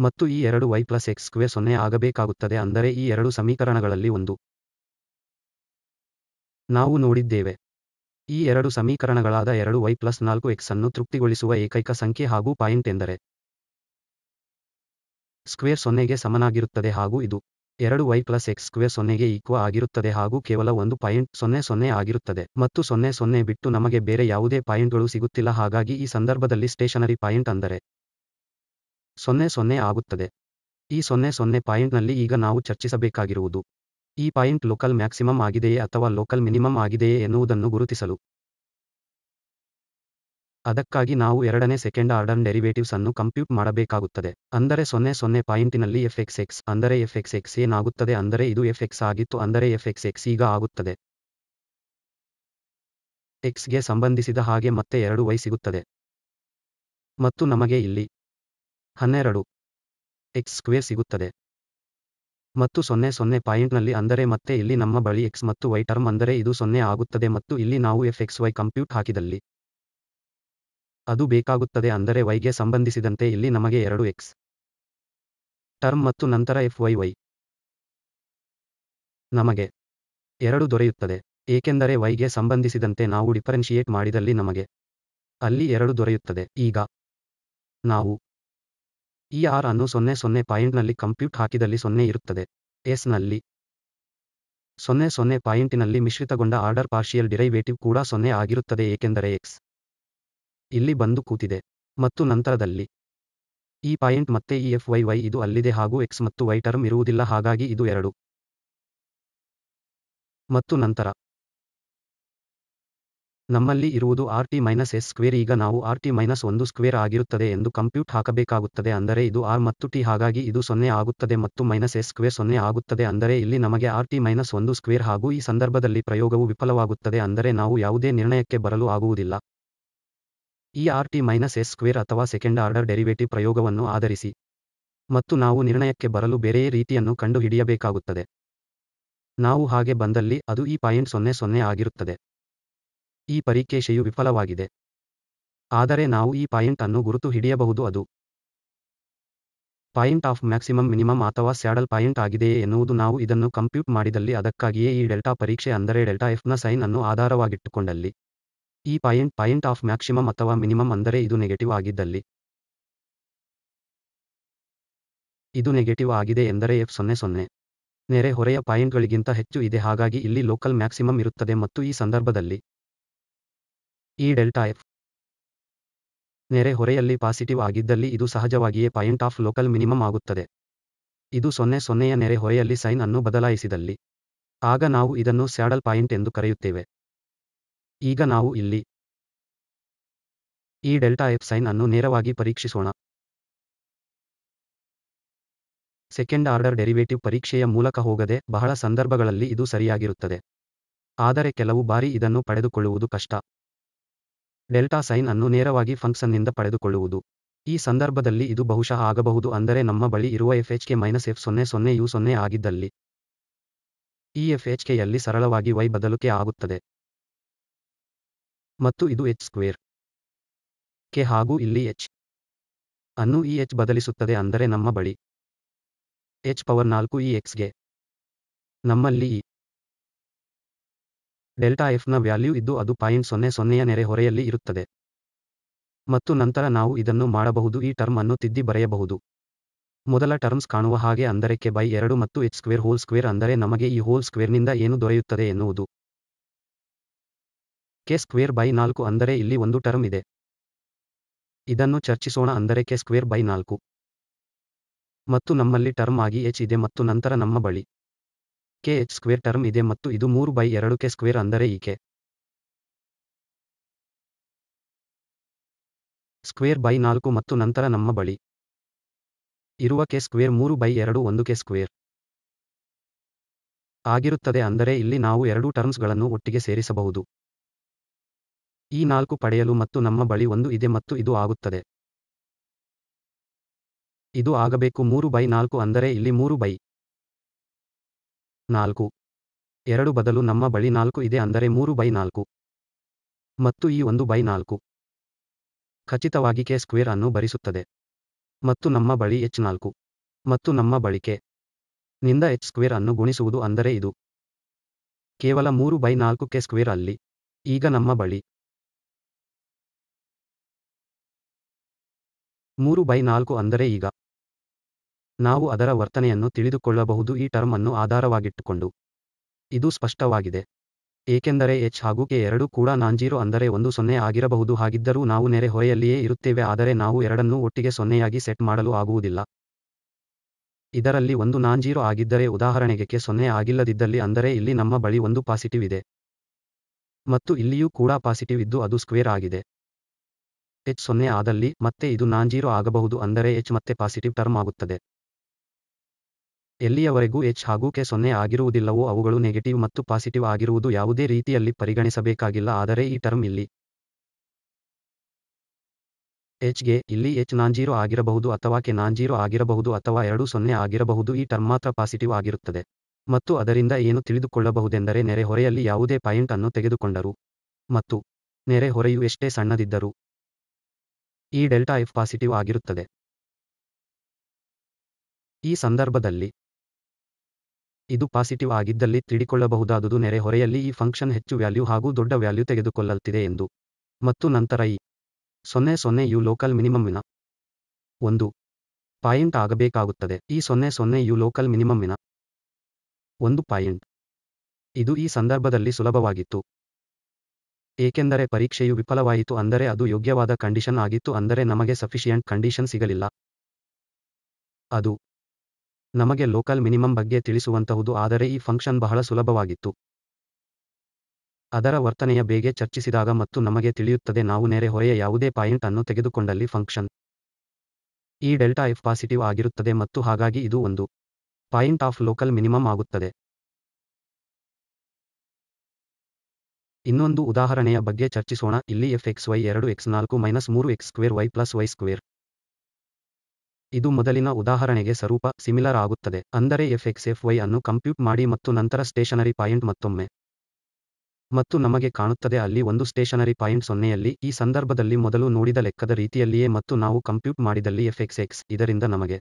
ಮತ್ತು ಈ ಎರಡು ವೈ ಪ್ಲಸ್ ಎಕ್ಸ್ ಸ್ಕ್ವೆ ಸೊನ್ನೆ ಆಗಬೇಕಾಗುತ್ತದೆ ಅಂದರೆ ಈ ಎರಡು ಸಮೀಕರಣಗಳಲ್ಲಿ ಒಂದು ನಾವು ನೋಡಿದ್ದೇವೆ ಈ ಎರಡು ಸಮೀಕರಣಗಳಾದ ಎರಡು ವೈ ಪ್ಲಸ್ ನಾಲ್ಕು ಎಕ್ಸ್ ಅನ್ನು ತೃಪ್ತಿಗೊಳಿಸುವ ಏಕೈಕ ಸಂಖ್ಯೆ ಹಾಗೂ ಪಾಯಿಂಟ್ ಎಂದರೆ ಸ್ಕ್ವೇರ್ ಸೊನ್ನೆಗೆ ಸಮನಾಗಿರುತ್ತದೆ ಹಾಗೂ ಇದು ಎರಡು ವೈ ಪ್ಲಸ್ ಎಕ್ಸ್ ಸ್ಕ್ವೇರ್ ಸೊನ್ನೆಗೆ ಈಕ್ವ ಆಗಿರುತ್ತದೆ ಹಾಗೂ ಕೇವಲ ಒಂದು ಪಾಯಿಂಟ್ ಸೊನ್ನೆ ಸೊನ್ನೆ ಆಗಿರುತ್ತದೆ ಮತ್ತು ಸೊನ್ನೆ ಸೊನ್ನೆ ಬಿಟ್ಟು ನಮಗೆ ಬೇರೆ ಯಾವುದೇ ಪಾಯಿಂಟ್ಗಳು ಸಿಗುತ್ತಿಲ್ಲ ಹಾಗಾಗಿ ಈ ಸಂದರ್ಭದಲ್ಲಿ ಸ್ಟೇಷನರಿ ಪಾಯಿಂಟ್ ಅಂದರೆ ಸೊನ್ನೆ ಸೊನ್ನೆ ಆಗುತ್ತದೆ ಈ ಸೊನ್ನೆ ಸೊನ್ನೆ ಪಾಯಿಂಟ್ನಲ್ಲಿ ಈಗ ನಾವು ಚರ್ಚಿಸಬೇಕಾಗಿರುವುದು ಈ ಪಾಯಿಂಟ್ ಲೋಕಲ್ ಮ್ಯಾಕ್ಸಿಮಮ್ ಆಗಿದೆಯೇ ಅಥವಾ ಲೋಕಲ್ ಮಿನಿಮಮ್ ಆಗಿದೆಯೇ ಎನ್ನುವುದನ್ನು ಗುರುತಿಸಲು ಅದಕ್ಕಾಗಿ ನಾವು ಎರಡನೇ ಸೆಕೆಂಡ್ ಆರ್ಡರ್ ಡೆರಿವೇಟಿವ್ಸ್ ಅನ್ನು ಕಂಪ್ಯೂಟ್ ಮಾಡಬೇಕಾಗುತ್ತದೆ ಅಂದರೆ ಸೊನ್ನೆ ಸೊನ್ನೆ ಪಾಯಿಂಟಿನಲ್ಲಿ ಎಫ್ ಎಕ್ಸ್ ಎಕ್ಸ್ ಅಂದರೆ ಎಫ್ ಎಕ್ಸ್ ಎಕ್ಸ್ ಏನಾಗುತ್ತದೆ ಅಂದರೆ ಇದು ಎಫ್ ಎಕ್ಸ್ ಆಗಿತ್ತು ಅಂದರೆ ಎಫ್ ಎಕ್ಸ್ ಎಕ್ಸ್ ಈಗ ಆಗುತ್ತದೆ ಎಕ್ಸ್ಗೆ ಸಂಬಂಧಿಸಿದ ಹಾಗೆ ಮತ್ತೆ ಎರಡು ವೈ ಸಿಗುತ್ತದೆ ಮತ್ತು ನಮಗೆ ಇಲ್ಲಿ ಹನ್ನೆರಡು ಎಕ್ಸ್ ಸ್ಕ್ವೇರ್ ಸಿಗುತ್ತದೆ ಮತ್ತು ಸೊನ್ನೆ ಸೊನ್ನೆ ಪಾಯಿಂಟ್ನಲ್ಲಿ ಅಂದರೆ ಮತ್ತೆ ಇಲ್ಲಿ ನಮ್ಮ ಬಳಿ ಎಕ್ಸ್ ಮತ್ತು ವೈ ಟರ್ಮ್ ಅಂದರೆ ಇದು ಸೊನ್ನೆ ಆಗುತ್ತದೆ ಮತ್ತು ಇಲ್ಲಿ ನಾವು ಎಫ್ ಎಕ್ಸ್ ವೈ ಕಂಪ್ಯೂಟ್ ಹಾಕಿದಲ್ಲಿ ಅದು ಬೇಕಾಗುತ್ತದೆ ಅಂದರೆ ವೈಗೆ ಸಂಬಂಧಿಸಿದಂತೆ ಇಲ್ಲಿ ನಮಗೆ ಎರಡು ಎಕ್ಸ್ ಟರ್ಮ್ ಮತ್ತು ನಂತರ ಎಫ್ ವೈ ವೈ ನಮಗೆ ಎರಡು ದೊರೆಯುತ್ತದೆ ಏಕೆಂದರೆ ವೈಗೆ ಸಂಬಂಧಿಸಿದಂತೆ ನಾವು ಡಿಫರೆನ್ಷಿಯೇಟ್ ಮಾಡಿದಲ್ಲಿ ನಮಗೆ ಅಲ್ಲಿ ಎರಡು ದೊರೆಯುತ್ತದೆ ಈಗ ನಾವು ಈ ಆರ್ ಅನ್ನು ಸೊನ್ನೆ ಸೊನ್ನೆ ಪಾಯಿಂಟ್ನಲ್ಲಿ ಕಂಪ್ಯೂಟ್ ಹಾಕಿದಲ್ಲಿ ಸೊನ್ನೆ ಇರುತ್ತದೆ ಎಸ್ನಲ್ಲಿ ಸೊನ್ನೆ ಸೊನ್ನೆ ಪಾಯಿಂಟಿನಲ್ಲಿ ಮಿಶ್ರಿತಗೊಂಡ ಆರ್ಡರ್ ಪಾರ್ಷಿಯಲ್ ಡಿರೈವೇಟಿವ್ ಕೂಡ ಸೊನ್ನೆ ಆಗಿರುತ್ತದೆ ಏಕೆಂದರೆ ಎಕ್ಸ್ ಇಲ್ಲಿ ಬಂದು ಕೂತಿದೆ ಮತ್ತು ನಂತರದಲ್ಲಿ ಈ ಪಾಯಿಂಟ್ ಮತ್ತೆ ಈ ಎಫ್ ವೈ ವೈ ಇದು ಅಲ್ಲಿದೆ ಹಾಗೂ ಎಕ್ಸ್ ಮತ್ತು ವೈ ಟರ್ಮ್ ಇರುವುದಿಲ್ಲ ಹಾಗಾಗಿ ಇದು ಎರಡು ಮತ್ತು ನಂತರ ನಮ್ಮಲ್ಲಿ ಇರುವುದು R T minus S square ಈಗ ನಾವು ಆರ್ ಟಿ ಮೈನಸ್ ಒಂದು ಸ್ಕ್ವೇರ್ ಆಗಿರುತ್ತದೆ ಎಂದು ಕಂಪ್ಯೂಟ್ ಹಾಕಬೇಕಾಗುತ್ತದೆ ಅಂದರೆ ಇದು ಆರ್ ಮತ್ತು ಟಿ ಹಾಗಾಗಿ ಇದು ಸೊನ್ನೆ ಆಗುತ್ತದೆ ಮತ್ತು ಮೈನಸ್ ಎಸ್ ಸ್ಕ್ವೇರ್ ಸೊನ್ನೆ ಆಗುತ್ತದೆ ಅಂದರೆ ಇಲ್ಲಿ ನಮಗೆ ಆರ್ ಟಿ ಮೈನಸ್ ಒಂದು ಸ್ಕ್ವೇರ್ ಹಾಗೂ ಈ ಸಂದರ್ಭದಲ್ಲಿ ಪ್ರಯೋಗವು ವಿಫಲವಾಗುತ್ತದೆ ಅಂದರೆ ನಾವು ಯಾವುದೇ ನಿರ್ಣಯಕ್ಕೆ ಬರಲು ಆಗುವುದಿಲ್ಲ ಈ R T minus S square ಅಥವಾ ಸೆಕೆಂಡ್ ಆರ್ಡರ್ ಡೆರಿವೇಟಿವ್ ಪ್ರಯೋಗವನ್ನು ಆಧರಿಸಿ ಮತ್ತು ನಾವು ನಿರ್ಣಯಕ್ಕೆ ಬರಲು ಬೇರೆ ರೀತಿಯನ್ನು ಕಂಡುಹಿಡಿಯಬೇಕಾಗುತ್ತದೆ ನಾವು ಹಾಗೆ ಬಂದಲ್ಲಿ ಅದು ಈ ಪಾಯಿಂಟ್ ಸೊನ್ನೆ ಸೊನ್ನೆ ಆಗಿರುತ್ತದೆ ಈ ಪರೀಕ್ಷೆಯು ವಿಫಲವಾಗಿದೆ ಆದರೆ ನಾವು ಈ ಪಾಯಿಂಟ್ ಅನ್ನು ಗುರುತು ಹಿಡಿಯಬಹುದು ಅದು ಪಾಯಿಂಟ್ ಆಫ್ ಮ್ಯಾಕ್ಸಿಮಮ್ ಮಿನಿಮಮ್ ಅಥವಾ ಸ್ಯಾಡಲ್ ಪಾಯಿಂಟ್ ಆಗಿದೆಯೇ ಎನ್ನುವುದು ನಾವು ಇದನ್ನು ಕಂಪ್ಯೂಟ್ ಮಾಡಿದಲ್ಲಿ ಅದಕ್ಕಾಗಿಯೇ ಈ ಡೆಲ್ಟಾ ಪರೀಕ್ಷೆ ಅಂದರೆ ಡೆಲ್ಟಾ ಎಫ್ನ ಸೈನ್ ಅನ್ನು ಆಧಾರವಾಗಿಟ್ಟುಕೊಂಡಲ್ಲಿ ಈ ಪಾಯಿಂಟ್ ಪಾಯಿಂಟ್ ಆಫ್ ಮ್ಯಾಕ್ಸಿಮಮ್ ಅಥವಾ ಮಿನಿಮಮ್ ಅಂದರೆ ಇದು ನೆಗೆಟಿವ್ ಆಗಿದ್ದಲ್ಲಿ ಇದು ನೆಗೆಟಿವ್ ಆಗಿದೆ ಎಂದರೆ ಎಫ್ ಸೊನ್ನೆ ಸೊನ್ನೆ ನೆರೆ ಹೊರೆಯ ಪಾಯಿಂಟ್ಗಳಿಗಿಂತ ಹೆಚ್ಚು ಇದೆ ಹಾಗಾಗಿ ಇಲ್ಲಿ ಲೋಕಲ್ ಮ್ಯಾಕ್ಸಿಮಮ್ ಇರುತ್ತದೆ ಮತ್ತು ಈ ಸಂದರ್ಭದಲ್ಲಿ ಈ ಡೆಲ್ಟಾ ಎಫ್ ಹೊರೆಯಲ್ಲಿ ಪಾಸಿಟಿವ್ ಆಗಿದ್ದಲ್ಲಿ ಇದು ಸಹಜವಾಗಿಯೇ ಪಾಯಿಂಟ್ ಆಫ್ ಲೋಕಲ್ ಮಿನಿಮಮ್ ಆಗುತ್ತದೆ ಇದು ಸೊನ್ನೆ ಸೊನ್ನೆಯ ನೆರೆಹೊರೆಯಲ್ಲಿ ಸೈನ್ ಅನ್ನು ಬದಲಾಯಿಸಿದಲ್ಲಿ ಆಗ ನಾವು ಇದನ್ನು ಸ್ಯಾಡಲ್ ಪಾಯಿಂಟ್ ಎಂದು ಕರೆಯುತ್ತೇವೆ ಈಗ ನಾವು ಇಲ್ಲಿ ಈ ಡೆಲ್ಟಾ ಎಫ್ ಸೈನ್ ಅನ್ನು ನೇರವಾಗಿ ಪರೀಕ್ಷಿಸೋಣ ಸೆಕೆಂಡ್ ಆರ್ಡರ್ ಡೆರಿವೇಟಿವ್ ಪರೀಕ್ಷೆಯ ಮೂಲಕ ಹೋಗದೆ ಬಹಳ ಸಂದರ್ಭಗಳಲ್ಲಿ ಇದು ಸರಿಯಾಗಿರುತ್ತದೆ ಆದರೆ ಕೆಲವು ಬಾರಿ ಇದನ್ನು ಪಡೆದುಕೊಳ್ಳುವುದು ಕಷ್ಟ ಡೆಲ್ಟಾ ಸೈನ್ ಅನ್ನು ನೇರವಾಗಿ ಫಂಕ್ಷನ್ನಿಂದ ಪಡೆದುಕೊಳ್ಳುವುದು ಈ ಸಂದರ್ಭದಲ್ಲಿ ಇದು ಬಹುಶಃ ಆಗಬಹುದು ಅಂದರೆ ನಮ್ಮ ಬಳಿ ಇರುವ F H K minus F ಸೊನ್ನೆ ಸೊನ್ನೆ ಯು ಸೊನ್ನೆ ಆಗಿದ್ದಲ್ಲಿ ಈ ಎಫ್ ಎಚ್ ಕೆಯಲ್ಲಿ ಸರಳವಾಗಿ ವೈ ಬದಲುಕೆ ಆಗುತ್ತದೆ ಮತ್ತು ಇದು ಎಚ್ ಸ್ಕ್ವೇರ್ ಕೆ ಹಾಗೂ ಇಲ್ಲಿ ಎಚ್ ಅನ್ನು ಈ ಎಚ್ ಬದಲಿಸುತ್ತದೆ ಅಂದರೆ ನಮ್ಮ ಬಳಿ ಎಚ್ ಪವರ್ ನಾಲ್ಕು ಈ ಎಕ್ಸ್ಗೆ ನಮ್ಮಲ್ಲಿ ಇ ಡೆಲ್ಟಾ ಎಫ್ನ ವ್ಯಾಲ್ಯೂ ಇದ್ದು ಅದು ಪಾಯಿಂಟ್ ಸೊನ್ನೆ ಸೊನ್ನೆಯ ನೆರೆಹೊರೆಯಲ್ಲಿ ಇರುತ್ತದೆ ಮತ್ತು ನಂತರ ನಾವು ಇದನ್ನು ಮಾಡಬಹುದು ಈ ಟರ್ಮ್ ಅನ್ನು ತಿದ್ದಿ ಬರೆಯಬಹುದು ಮೊದಲ ಟರ್ಮ್ಸ್ ಕಾಣುವ ಹಾಗೆ ಅಂದರೆ ಕೆ ಬೈ ಎರಡು ಮತ್ತು ಎಚ್ ಸ್ಕ್ವೇರ್ ಹೋಲ್ ಸ್ಕ್ವೇರ್ ಅಂದರೆ ನಮಗೆ ಈ ಹೋಲ್ ಸ್ಕ್ವೇರ್ನಿಂದ ಏನು ದೊರೆಯುತ್ತದೆ ಎನ್ನುವುದು ಕೆ ಸ್ಕ್ವೇರ್ ಬೈ ನಾಲ್ಕು ಅಂದರೆ ಇಲ್ಲಿ ಒಂದು ಟರ್ಮ್ ಇದೆ ಇದನ್ನು ಚರ್ಚಿಸೋಣ ಅಂದರೆ ಕೆ ಸ್ಕ್ವೇರ್ ಬೈ ನಾಲ್ಕು ಮತ್ತು ನಮ್ಮಲ್ಲಿ ಟರ್ಮ್ ಆಗಿ ಎಚ್ ಇದೆ ಮತ್ತು ನಂತರ ನಮ್ಮ ಬಳಿ ಕೆ ಎಚ್ ಸ್ಕ್ವೇರ್ ಟರ್ಮ್ ಇದೆ ಮತ್ತು ಇದು ಮೂರು ಬೈ ಎರಡು ಕೆ ಸ್ಕ್ವೇರ್ ಅಂದರೆ ಈ ಕೆ ಸ್ಕ್ವೇರ್ ಬೈ ನಾಲ್ಕು ಮತ್ತು ನಂತರ ನಮ್ಮ ಬಳಿ ಇರುವ ಕೆ ಸ್ಕ್ವೇರ್ ಮೂರು ಬೈ ಎರಡು ಒಂದು ಕೆ ಸ್ಕ್ವೇರ್ ಆಗಿರುತ್ತದೆ ಅಂದರೆ ಇಲ್ಲಿ ನಾವು ಎರಡು ಟರ್ಮ್ಸ್ಗಳನ್ನು ಒಟ್ಟಿಗೆ ಸೇರಿಸಬಹುದು ಈ ನಾಲ್ಕು ಪಡೆಯಲು ಮತ್ತು ನಮ್ಮ ಬಳಿ ಒಂದು ಇದೆ ಮತ್ತು ಇದು ಆಗುತ್ತದೆ ಇದು ಆಗಬೇಕು ಮೂರು ಬೈ ನಾಲ್ಕು ಅಂದರೆ ಇಲ್ಲಿ ಮೂರು ಬೈ ನಾಲ್ಕು ಎರಡು ಬದಲು ನಮ್ಮ ಬಳಿ ನಾಲ್ಕು ಇದೆ ಅಂದರೆ ಮೂರು ಬೈ ನಾಲ್ಕು ಮತ್ತು ಈ ಒಂದು ಬೈ ನಾಲ್ಕು ಖಚಿತವಾಗಿ ಕೆ ಸ್ಕ್ವೇರ್ ಅನ್ನು ಭರಿಸುತ್ತದೆ ಮತ್ತು ನಮ್ಮ ಬಳಿ ಎಚ್ ನಾಲ್ಕು ಮತ್ತು ನಮ್ಮ ಬಳಿಕೆ ನಿಂದ ಎಚ್ ಸ್ಕ್ವೇರ್ ಅನ್ನು ಗುಣಿಸುವುದು ಅಂದರೆ ಇದು ಕೇವಲ ಮೂರು ಬೈ ನಾಲ್ಕು ಕೆ ಸ್ಕ್ವೇರ್ ಅಲ್ಲಿ ಈಗ ನಮ್ಮ ಬಳಿ ಮೂರು ಬೈ ನಾಲ್ಕು ಅಂದರೆ ಈಗ ನಾವು ಅದರ ವರ್ತನೆಯನ್ನು ತಿಳಿದುಕೊಳ್ಳಬಹುದು ಈ ಟರ್ಮ್ ಅನ್ನು ಆಧಾರವಾಗಿಟ್ಟುಕೊಂಡು ಇದು ಸ್ಪಷ್ಟವಾಗಿದೆ ಏಕೆಂದರೆ ಎಚ್ ಹಾಗೂ ಕೆ ಎರಡೂ ಕೂಡ ನಾನ್ಜೀರೋ ಅಂದರೆ ಒಂದು ಸೊನ್ನೆ ಆಗಿರಬಹುದು ಹಾಗಿದ್ದರೂ ನಾವು ನೆರೆಹೊರೆಯಲ್ಲಿಯೇ ಇರುತ್ತೇವೆ ಆದರೆ ನಾವು ಎರಡನ್ನೂ ಒಟ್ಟಿಗೆ ಸೊನ್ನೆಯಾಗಿ ಸೆಟ್ ಮಾಡಲು ಆಗುವುದಿಲ್ಲ ಇದರಲ್ಲಿ ಒಂದು ನಾನ್ಜೀರೋ ಆಗಿದ್ದರೆ ಉದಾಹರಣೆಗೆ ಕೆ ಸೊನ್ನೆ ಆಗಿಲ್ಲದಿದ್ದಲ್ಲಿ ಅಂದರೆ ಇಲ್ಲಿ ನಮ್ಮ ಬಳಿ ಒಂದು ಪಾಸಿಟಿವ್ ಇದೆ ಮತ್ತು ಇಲ್ಲಿಯೂ ಕೂಡ ಪಾಸಿಟಿವ್ ಇದ್ದು ಅದು ಸ್ಕ್ವೇರ್ ಆಗಿದೆ ಎಚ್ ಸೊನ್ನೆ ಆದಲ್ಲಿ ಮತ್ತೆ ಇದು ನಾನ್ಜೀರೋ ಆಗಬಹುದು ಅಂದರೆ ಎಚ್ ಮತ್ತೆ ಪಾಸಿಟಿವ್ ಟರ್ಮ್ ಆಗುತ್ತದೆ ಎಲ್ಲಿಯವರೆಗೂ ಎಚ್ ಹಾಗೂ ಕೆ ಸೊನ್ನೆ ಆಗಿರುವುದಿಲ್ಲವೋ ಅವುಗಳು ನೆಗೆಟಿವ್ ಮತ್ತು ಪಾಸಿಟಿವ್ ಆಗಿರುವುದು ಯಾವುದೇ ರೀತಿಯಲ್ಲಿ ಪರಿಗಣಿಸಬೇಕಾಗಿಲ್ಲ ಆದರೆ ಈ ಟರ್ಮ್ ಇಲ್ಲಿ ಎಚ್ಗೆ ಇಲ್ಲಿ ಎಚ್ ನಾನ್ಜೀರೋ ಆಗಿರಬಹುದು ಅಥವಾ ಕೆ ನಾನ್ಜೀರೋ ಆಗಿರಬಹುದು ಅಥವಾ ಎರಡು ಸೊನ್ನೆ ಆಗಿರಬಹುದು ಈ ಟರ್ಮ್ ಮಾತ್ರ ಪಾಸಿಟಿವ್ ಆಗಿರುತ್ತದೆ ಮತ್ತು ಅದರಿಂದ ಏನು ತಿಳಿದುಕೊಳ್ಳಬಹುದೆಂದರೆ ನೆರೆಹೊರೆಯಲ್ಲಿ ಯಾವುದೇ ಪಾಯಿಂಟ್ ಅನ್ನು ತೆಗೆದುಕೊಂಡರು ಮತ್ತು ನೆರೆಹೊರೆಯು ಎಷ್ಟೇ ಸಣ್ಣದಿದ್ದರೂ ಈ ಡೆಲ್ಟಾ ಎಫ್ ಪಾಸಿಟಿವ್ ಆಗಿರುತ್ತದೆ ಈ ಸಂದರ್ಭದಲ್ಲಿ ಇದು ಪಾಸಿಟಿವ್ ಆಗಿದ್ದಲ್ಲಿ ತಿಳಿಕೊಳ್ಳಬಹುದಾದುದು ನೆರೆಹೊರೆಯಲ್ಲಿ ಈ ಫಂಕ್ಷನ್ ಹೆಚ್ಚು ವ್ಯಾಲ್ಯೂ ಹಾಗೂ ದೊಡ್ಡ ವ್ಯಾಲ್ಯೂ ತೆಗೆದುಕೊಳ್ಳುತ್ತಿದೆ ಎಂದು ಮತ್ತು ನಂತರ ಈ ಸೊನ್ನೆ ಸೊನ್ನೆ ಯು ಲೋಕಲ್ ವಿನ ಒಂದು ಪಾಯಿಂಟ್ ಆಗಬೇಕಾಗುತ್ತದೆ ಈ ಸೊನ್ನೆ ಸೊನ್ನೆ ಯು ಲೋಕಲ್ ವಿನ ಒಂದು ಪಾಯಿಂಟ್ ಇದು ಈ ಸಂದರ್ಭದಲ್ಲಿ ಸುಲಭವಾಗಿತ್ತು ಏಕೆಂದರೆ ಪರೀಕ್ಷೆಯು ವಿಫಲವಾಯಿತು ಅಂದರೆ ಅದು ಯೋಗ್ಯವಾದ ಕಂಡೀಷನ್ ಆಗಿತ್ತು ಅಂದರೆ ನಮಗೆ ಸಫಿಷಿಯಂಟ್ ಕಂಡೀಷನ್ ಸಿಗಲಿಲ್ಲ ಅದು ನಮಗೆ ಲೋಕಲ್ ಮಿನಿಮಮ್ ಬಗ್ಗೆ ತಿಳಿಸುವಂತಹುದು ಆದರೆ ಈ ಫಂಕ್ಷನ್ ಬಹಳ ಸುಲಭವಾಗಿತ್ತು ಅದರ ವರ್ತನೆಯ ಬೇಗೆ ಚರ್ಚಿಸಿದಾಗ ಮತ್ತು ನಮಗೆ ತಿಳಿಯುತ್ತದೆ ನಾವು ನೆರೆಹೊರೆಯ ಯಾವುದೇ ಪಾಯಿಂಟ್ ಅನ್ನು ತೆಗೆದುಕೊಂಡಲ್ಲಿ ಫಂಕ್ಷನ್ ಈ ಡೆಲ್ಟಾ ಎಫ್ ಪಾಸಿಟಿವ್ ಆಗಿರುತ್ತದೆ ಮತ್ತು ಹಾಗಾಗಿ ಇದು ಒಂದು ಪಾಯಿಂಟ್ ಆಫ್ ಲೋಕಲ್ ಮಿನಿಮಮ್ ಆಗುತ್ತದೆ ಇನ್ನೊಂದು ಉದಾಹರಣೆಯ ಬಗ್ಗೆ ಚರ್ಚಿಸೋಣ ಇಲ್ಲಿ ಎಫ್ ಎಕ್ಸ್ ವೈ ಎರಡು ಎಕ್ಸ್ ನಾಲ್ಕು ಮೈನಸ್ ಮೂರು X square Y plus Y square ಇದು ಮೊದಲಿನ ಉದಾಹರಣೆಗೆ ಸ್ವರೂಪ ಸಿಮಿಲರ್ ಆಗುತ್ತದೆ ಅಂದರೆ ಎಫ್ ಎಕ್ಸ್ ಎಫ್ ವೈ ಅನ್ನು ಕಂಪ್ಯೂಟ್ ಮಾಡಿ ಮತ್ತು ನಂತರ ಸ್ಟೇಷನರಿ ಪಾಯಿಂಟ್ ಮತ್ತೊಮ್ಮೆ ಮತ್ತು ನಮಗೆ ಕಾಣುತ್ತದೆ ಅಲ್ಲಿ ಒಂದು ಸ್ಟೇಷನರಿ ಪಾಯಿಂಟ್ ಸೊನ್ನೆಯಲ್ಲಿ ಈ ಸಂದರ್ಭದಲ್ಲಿ ಮೊದಲು ನೋಡಿದ ಲೆಕ್ಕದ ರೀತಿಯಲ್ಲಿಯೇ ಮತ್ತು ನಾವು ಕಂಪ್ಯೂಟ್ ಮಾಡಿದಲ್ಲಿ ಎಫ್ ಎಕ್ಸ್ ಎಕ್ಸ್ ಇದರಿಂದ ನಮಗೆ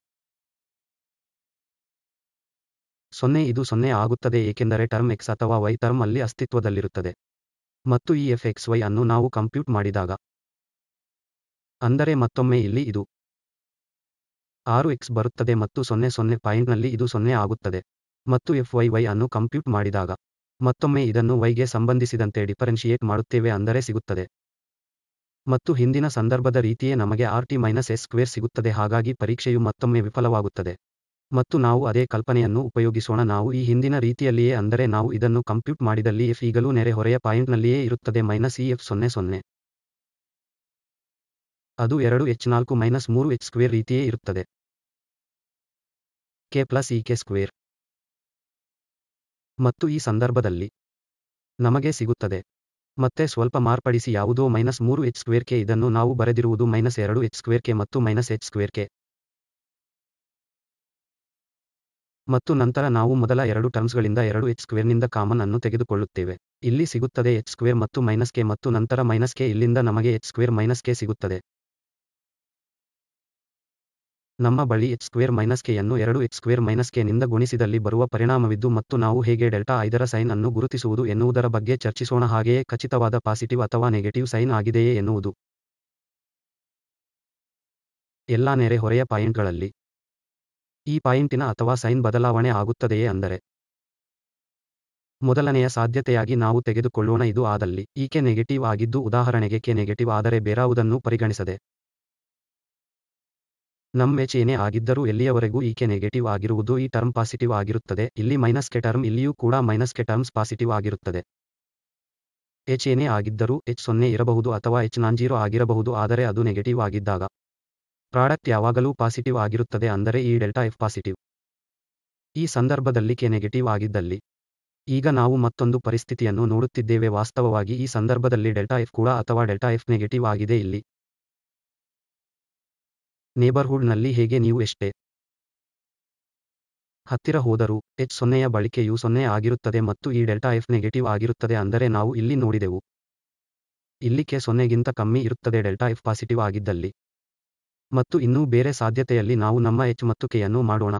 ಸೊನ್ನೆ ಇದು ಸೊನ್ನೆ ಆಗುತ್ತದೆ ಏಕೆಂದರೆ ಟರ್ಮ್ ಎಕ್ಸ್ ಅಥವಾ ವೈ ಟರ್ಮ್ ಅಲ್ಲಿ ಅಸ್ತಿತ್ವದಲ್ಲಿರುತ್ತದೆ ಮತ್ತು ಈ ಎಫ್ ಎಕ್ಸ್ ವೈ ಅನ್ನು ನಾವು ಕಂಪ್ಯೂಟ್ ಮಾಡಿದಾಗ ಅಂದರೆ ಮತ್ತೊಮ್ಮೆ ಇಲ್ಲಿ ಇದು ಆರು ಎಕ್ಸ್ ಬರುತ್ತದೆ ಮತ್ತು ಸೊನ್ನೆ ಸೊನ್ನೆ ಪಾಯಿಂಟ್ನಲ್ಲಿ ಇದು ಸೊನ್ನೆ ಆಗುತ್ತದೆ ಮತ್ತು ಎಫ್ ವೈ ವೈ ಅನ್ನು ಕಂಪ್ಯೂಟ್ ಮಾಡಿದಾಗ ಮತ್ತೊಮ್ಮೆ ಇದನ್ನು ವೈಗೆ ಸಂಬಂಧಿಸಿದಂತೆ ಡಿಫರೆನ್ಷಿಯೇಟ್ ಮಾಡುತ್ತೇವೆ ಅಂದರೆ ಸಿಗುತ್ತದೆ ಮತ್ತು ಹಿಂದಿನ ಸಂದರ್ಭದ ರೀತಿಯೇ ನಮಗೆ R T minus S square ಸಿಗುತ್ತದೆ ಹಾಗಾಗಿ ಪರೀಕ್ಷೆಯು ಮತ್ತೊಮ್ಮೆ ವಿಫಲವಾಗುತ್ತದೆ ಮತ್ತು ನಾವು ಅದೇ ಕಲ್ಪನೆಯನ್ನು ಉಪಯೋಗಿಸೋಣ ನಾವು ಈ ಹಿಂದಿನ ರೀತಿಯಲ್ಲಿಯೇ ಅಂದರೆ ನಾವು ಇದನ್ನು ಕಂಪ್ಯೂಟ್ ಮಾಡಿದಲ್ಲಿ ಎಫ್ ಈಗಲೂ ನೆರೆಹೊರೆಯ ಪಾಯಿಂಟ್ನಲ್ಲಿಯೇ ಇರುತ್ತದೆ ಮೈನಸ್ ಇ ಎಫ್ ಸೊನ್ನೆ ಸೊನ್ನೆ ಅದು ಎರಡು ಎಚ್ ನಾಲ್ಕು ಮೈನಸ್ ಮೂರು ಎಚ್ ಸ್ಕ್ವೇರ್ ರೀತಿಯೇ ಇರುತ್ತದೆ k plus e k square ಮತ್ತು ಈ ಸಂದರ್ಭದಲ್ಲಿ ನಮಗೆ ಸಿಗುತ್ತದೆ ಮತ್ತೆ ಸ್ವಲ್ಪ ಮಾರ್ಪಡಿಸಿ ಯಾವುದೋ ಮೈನಸ್ ಮೂರು ಎಚ್ ಸ್ಕ್ವೇರ್ ಕೆ ಇದನ್ನು ನಾವು ಬರೆದಿರುವುದು ಮೈನಸ್ ಎರಡು ಎಚ್ ಸ್ಕ್ವೇರ್ ಕೆ ಮತ್ತು ಮೈನಸ್ ಎಚ್ ಸ್ಕ್ವೇರ್ ಕೆ ಮತ್ತು ನಂತರ ನಾವು ಮೊದಲ ಎರಡು ಟರ್ಮ್ಸ್ಗಳಿಂದ ಎರಡು ಎಚ್ ಸ್ಕ್ವೇರ್ನಿಂದ ಕಾಮನ್ ಅನ್ನು ತೆಗೆದುಕೊಳ್ಳುತ್ತೇವೆ ಇಲ್ಲಿ ಸಿಗುತ್ತದೆ ಎಚ್ ಸ್ಕ್ವೇರ್ ಮತ್ತು ಮೈನಸ್ ಕೆ ಮತ್ತು ನಂತರ ಮೈನಸ್ ಕೆ ಇಲ್ಲಿಂದ ನಮಗೆ ಎಚ್ ಸ್ಕ್ವೇರ್ ಮೈನಸ್ ಕೆ ಸಿಗುತ್ತದೆ ನಮ್ಮ ಬಳಿ ಎಚ್ ಸ್ಕ್ವೇರ್ ಮೈನಸ್ ಅನ್ನು ಎರಡು ಎಚ್ ಸ್ಕ್ವೇರ್ ಮೈನಸ್ ಕೆ ನಿಂದ ಗುಣಿಸಿದಲ್ಲಿ ಬರುವ ಪರಿಣಾಮವಿದ್ದು ಮತ್ತು ನಾವು ಹೇಗೆ ಡೆಲ್ಟಾ ಐದರ ಸೈನ್ ಅನ್ನು ಗುರುತಿಸುವುದು ಎನ್ನುವುದರ ಬಗ್ಗೆ ಚರ್ಚಿಸೋಣ ಹಾಗೆಯೇ ಖಚಿತವಾದ ಪಾಸಿಟಿವ್ ಅಥವಾ ನೆಗೆಟಿವ್ ಸೈನ್ ಆಗಿದೆಯೇ ಎನ್ನುವುದು ಎಲ್ಲಾ ಹೊರೆಯ ಪಾಯಿಂಟ್ಗಳಲ್ಲಿ ಈ ಪಾಯಿಂಟಿನ ಅಥವಾ ಸೈನ್ ಬದಲಾವಣೆ ಆಗುತ್ತದೆಯೇ ಅಂದರೆ ಮೊದಲನೆಯ ಸಾಧ್ಯತೆಯಾಗಿ ನಾವು ತೆಗೆದುಕೊಳ್ಳೋಣ ಇದು ಆದಲ್ಲಿ ಈಕೆ ನೆಗೆಟಿವ್ ಆಗಿದ್ದು ಉದಾಹರಣೆಗೆ ಕೆ ನೆಗೆಟಿವ್ ಆದರೆ ಬೇರಾವುದನ್ನು ಪರಿಗಣಿಸದೆ ಎಚ್ ಏನೇ ಆಗಿದ್ದರೂ ಎಲ್ಲಿಯವರೆಗೂ ಈಕೆ ನೆಗೆಟಿವ್ ಆಗಿರುವುದು ಈ ಟರ್ಮ್ ಪಾಸಿಟಿವ್ ಆಗಿರುತ್ತದೆ ಇಲ್ಲಿ ಮೈನಸ್ ಕೆ ಟರ್ಮ್ ಇಲ್ಲಿಯೂ ಕೂಡ ಮೈನಸ್ ಕೆ ಟರ್ಮ್ಸ್ ಪಾಸಿಟಿವ್ ಆಗಿರುತ್ತದೆ ಎಚ್ ಏನೇ ಆಗಿದ್ದರೂ ಎಚ್ ಸೊನ್ನೆ ಇರಬಹುದು ಅಥವಾ ಎಚ್ ನಾನ್ ಜೀರೋ ಆಗಿರಬಹುದು ಆದರೆ ಅದು ನೆಗೆಟಿವ್ ಆಗಿದ್ದಾಗ ಪ್ರಾಡಕ್ಟ್ ಯಾವಾಗಲೂ ಪಾಸಿಟಿವ್ ಆಗಿರುತ್ತದೆ ಅಂದರೆ ಈ ಡೆಲ್ಟಾ ಎಫ್ ಪಾಸಿಟಿವ್ ಈ ಸಂದರ್ಭದಲ್ಲಿ ಕೆ ನೆಗೆಟಿವ್ ಆಗಿದ್ದಲ್ಲಿ ಈಗ ನಾವು ಮತ್ತೊಂದು ಪರಿಸ್ಥಿತಿಯನ್ನು ನೋಡುತ್ತಿದ್ದೇವೆ ವಾಸ್ತವವಾಗಿ ಈ ಸಂದರ್ಭದಲ್ಲಿ ಡೆಲ್ಟಾ ಎಫ್ ಕೂಡ ಅಥವಾ ಡೆಲ್ಟಾ ಎಫ್ ನೆಗೆಟಿವ್ ಆಗಿದೆ ಇಲ್ಲಿ ನೇಬರ್ಹುಡ್ನಲ್ಲಿ ಹೇಗೆ ನೀವು ಎಷ್ಟೇ ಹತ್ತಿರ ಹೋದರೂ ಎಚ್ ಸೊನ್ನೆಯ ಬಳಕೆಯು ಸೊನ್ನೆ ಆಗಿರುತ್ತದೆ ಮತ್ತು ಈ ಡೆಲ್ಟಾ ಎಫ್ ನೆಗೆಟಿವ್ ಆಗಿರುತ್ತದೆ ಅಂದರೆ ನಾವು ಇಲ್ಲಿ ನೋಡಿದೆವು ಇಲ್ಲಿ ಕೆ ಸೊನ್ನೆಗಿಂತ ಕಮ್ಮಿ ಇರುತ್ತದೆ ಡೆಲ್ಟಾ ಎಫ್ ಪಾಸಿಟಿವ್ ಆಗಿದ್ದಲ್ಲಿ ಮತ್ತು ಇನ್ನೂ ಬೇರೆ ಸಾಧ್ಯತೆಯಲ್ಲಿ ನಾವು ನಮ್ಮ ಎಚ್ ಮತ್ತು ಕೆಯನ್ನು ಮಾಡೋಣ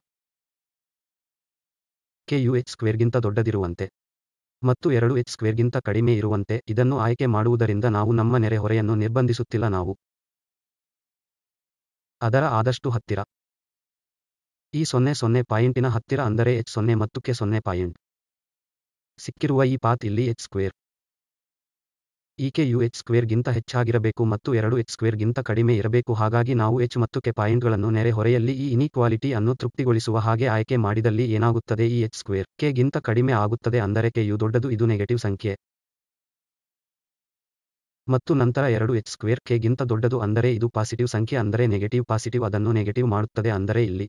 ಕೆ ಯು ಎಚ್ ಸ್ಕ್ವೇರ್ಗಿಂತ ದೊಡ್ಡದಿರುವಂತೆ ಮತ್ತು ಎರಡು ಎಚ್ ಸ್ಕ್ವೇರ್ಗಿಂತ ಕಡಿಮೆ ಇರುವಂತೆ ಇದನ್ನು ಆಯ್ಕೆ ಮಾಡುವುದರಿಂದ ನಾವು ನಮ್ಮ ನೆರೆಹೊರೆಯನ್ನು ನಿರ್ಬಂಧಿಸುತ್ತಿಲ್ಲ ನಾವು ಅದರ ಆದಷ್ಟು ಹತ್ತಿರ ಈ ಸೊನ್ನೆ ಸೊನ್ನೆ ಪಾಯಿಂಟಿನ ಹತ್ತಿರ ಅಂದರೆ ಎಚ್ ಸೊನ್ನೆ ಮತ್ತು ಕೆ ಸೊನ್ನೆ ಪಾಯಿಂಟ್ ಸಿಕ್ಕಿರುವ ಈ ಪಾತ್ ಇಲ್ಲಿ ಎಚ್ ಸ್ಕ್ವೇರ್ ಈಕೆ ಯು ಎಚ್ ಸ್ಕ್ವೇರ್ಗಿಂತ ಹೆಚ್ಚಾಗಿರಬೇಕು ಮತ್ತು ಎರಡು ಎಚ್ ಸ್ಕ್ವೇರ್ಗಿಂತ ಕಡಿಮೆ ಇರಬೇಕು ಹಾಗಾಗಿ ನಾವು ಎಚ್ ಮತ್ತು ಕೆ ಪಾಯಿಂಟ್ಗಳನ್ನು ಹೊರೆಯಲ್ಲಿ ಈ ಇನಿಕ್ವಾಲಿಟಿ ಅನ್ನು ತೃಪ್ತಿಗೊಳಿಸುವ ಹಾಗೆ ಆಯ್ಕೆ ಮಾಡಿದಲ್ಲಿ ಏನಾಗುತ್ತದೆ ಈ ಎಚ್ ಸ್ಕ್ವೇರ್ ಕೆಗಿಂತ ಗಿಂತ ಕಡಿಮೆ ಆಗುತ್ತದೆ ಅಂದರೆ ಕೆ ಯು ದೊಡ್ಡದು ಇದು ನೆಗೆಟಿವ್ ಸಂಖ್ಯೆ ಮತ್ತು ನಂತರ ಎರಡು ಎಚ್ ಸ್ಕ್ವೇರ್ ಕೆಗಿಂತ ದೊಡ್ಡದು ಅಂದರೆ ಇದು ಪಾಸಿಟಿವ್ ಸಂಖ್ಯೆ ಅಂದರೆ ನೆಗೆಟಿವ್ ಪಾಸಿಟಿವ್ ಅದನ್ನು ನೆಗೆಟಿವ್ ಮಾಡುತ್ತದೆ ಅಂದರೆ ಇಲ್ಲಿ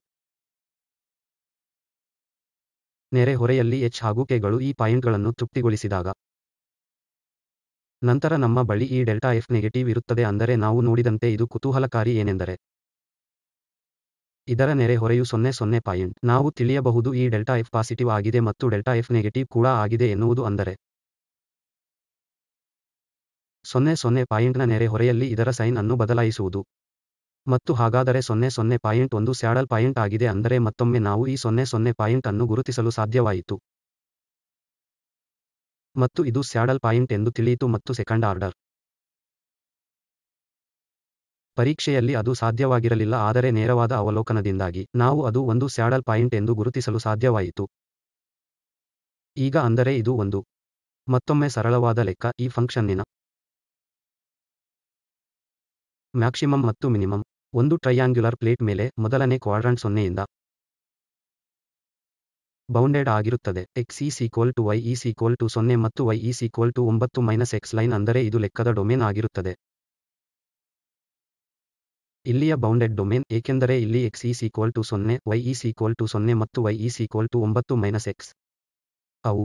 ನೆರೆಹೊರೆಯಲ್ಲಿ ಎಚ್ ಹಾಗೂ ಕೆಗಳು ಈ ಪಾಯಿಂಟ್ಗಳನ್ನು ತೃಪ್ತಿಗೊಳಿಸಿದಾಗ ನಂತರ ನಮ್ಮ ಬಳಿ ಈ ಡೆಲ್ಟಾ ಎಫ್ ನೆಗೆಟಿವ್ ಇರುತ್ತದೆ ಅಂದರೆ ನಾವು ನೋಡಿದಂತೆ ಇದು ಕುತೂಹಲಕಾರಿ ಏನೆಂದರೆ ಇದರ ನೆರೆಹೊರೆಯು ಸೊನ್ನೆ ಸೊನ್ನೆ ಪಾಯಿಂಟ್ ನಾವು ತಿಳಿಯಬಹುದು ಈ ಡೆಲ್ಟಾ ಎಫ್ ಪಾಸಿಟಿವ್ ಆಗಿದೆ ಮತ್ತು ಡೆಲ್ಟಾ ಎಫ್ ನೆಗೆಟಿವ್ ಕೂಡ ಆಗಿದೆ ಎನ್ನುವುದು ಅಂದರೆ ಸೊನ್ನೆ ಸೊನ್ನೆ ಪಾಯಿಂಟ್ನ ನೆರೆ ಹೊರೆಯಲ್ಲಿ ಇದರ ಸೈನ್ ಅನ್ನು ಬದಲಾಯಿಸುವುದು ಮತ್ತು ಹಾಗಾದರೆ ಸೊನ್ನೆ ಸೊನ್ನೆ ಪಾಯಿಂಟ್ ಒಂದು ಸ್ಯಾಡಲ್ ಪಾಯಿಂಟ್ ಆಗಿದೆ ಅಂದರೆ ಮತ್ತೊಮ್ಮೆ ನಾವು ಈ ಸೊನ್ನೆ ಸೊನ್ನೆ ಪಾಯಿಂಟ್ ಅನ್ನು ಗುರುತಿಸಲು ಸಾಧ್ಯವಾಯಿತು ಮತ್ತು ಇದು ಸ್ಯಾಡಲ್ ಪಾಯಿಂಟ್ ಎಂದು ತಿಳಿಯಿತು ಮತ್ತು ಸೆಕೆಂಡ್ ಆರ್ಡರ್ ಪರೀಕ್ಷೆಯಲ್ಲಿ ಅದು ಸಾಧ್ಯವಾಗಿರಲಿಲ್ಲ ಆದರೆ ನೇರವಾದ ಅವಲೋಕನದಿಂದಾಗಿ ನಾವು ಅದು ಒಂದು ಸ್ಯಾಡಲ್ ಪಾಯಿಂಟ್ ಎಂದು ಗುರುತಿಸಲು ಸಾಧ್ಯವಾಯಿತು ಈಗ ಅಂದರೆ ಇದು ಒಂದು ಮತ್ತೊಮ್ಮೆ ಸರಳವಾದ ಲೆಕ್ಕ ಈ ಫಂಕ್ಷನ್ನಿನ ಮ್ಯಾಕ್ಸಿಮಮ್ ಮತ್ತು ಮಿನಿಮಮ್ ಒಂದು ಟ್ರೈಯಾಂಗ್ಯುಲರ್ ಪ್ಲೇಟ್ ಮೇಲೆ ಮೊದಲನೇ ಕ್ವಾಡ್ರಂಟ್ ಸೊನ್ನೆಯಿಂದ ಬೌಂಡೆಡ್ ಆಗಿರುತ್ತದೆ x is equal to y is equal to ಸೊನ್ನೆ ಮತ್ತು ವೈ ಈಸ್ ಈಕ್ವಲ್ ಟು ಒಂಬತ್ತು ಮೈನಸ್ ಎಕ್ಸ್ ಲೈನ್ ಅಂದರೆ ಇದು ಲೆಕ್ಕದ ಡೊಮೇನ್ ಆಗಿರುತ್ತದೆ ಇಲ್ಲಿಯ ಬೌಂಡೆಡ್ ಡೊಮೇನ್ ಏಕೆಂದರೆ ಇಲ್ಲಿ ಎಕ್ಸ್ ಈಸ್ ಈಕ್ವಲ್ ಟು ಸೊನ್ನೆ ವೈ ಈಸ್ ಈಕ್ವಲ್ ಟು ಸೊನ್ನೆ ಮತ್ತು ವೈ ಈಸ್ ಈಕ್ವಲ್ ಟು ಒಂಬತ್ತು ಮೈನಸ್ ಎಕ್ಸ್ ಅವು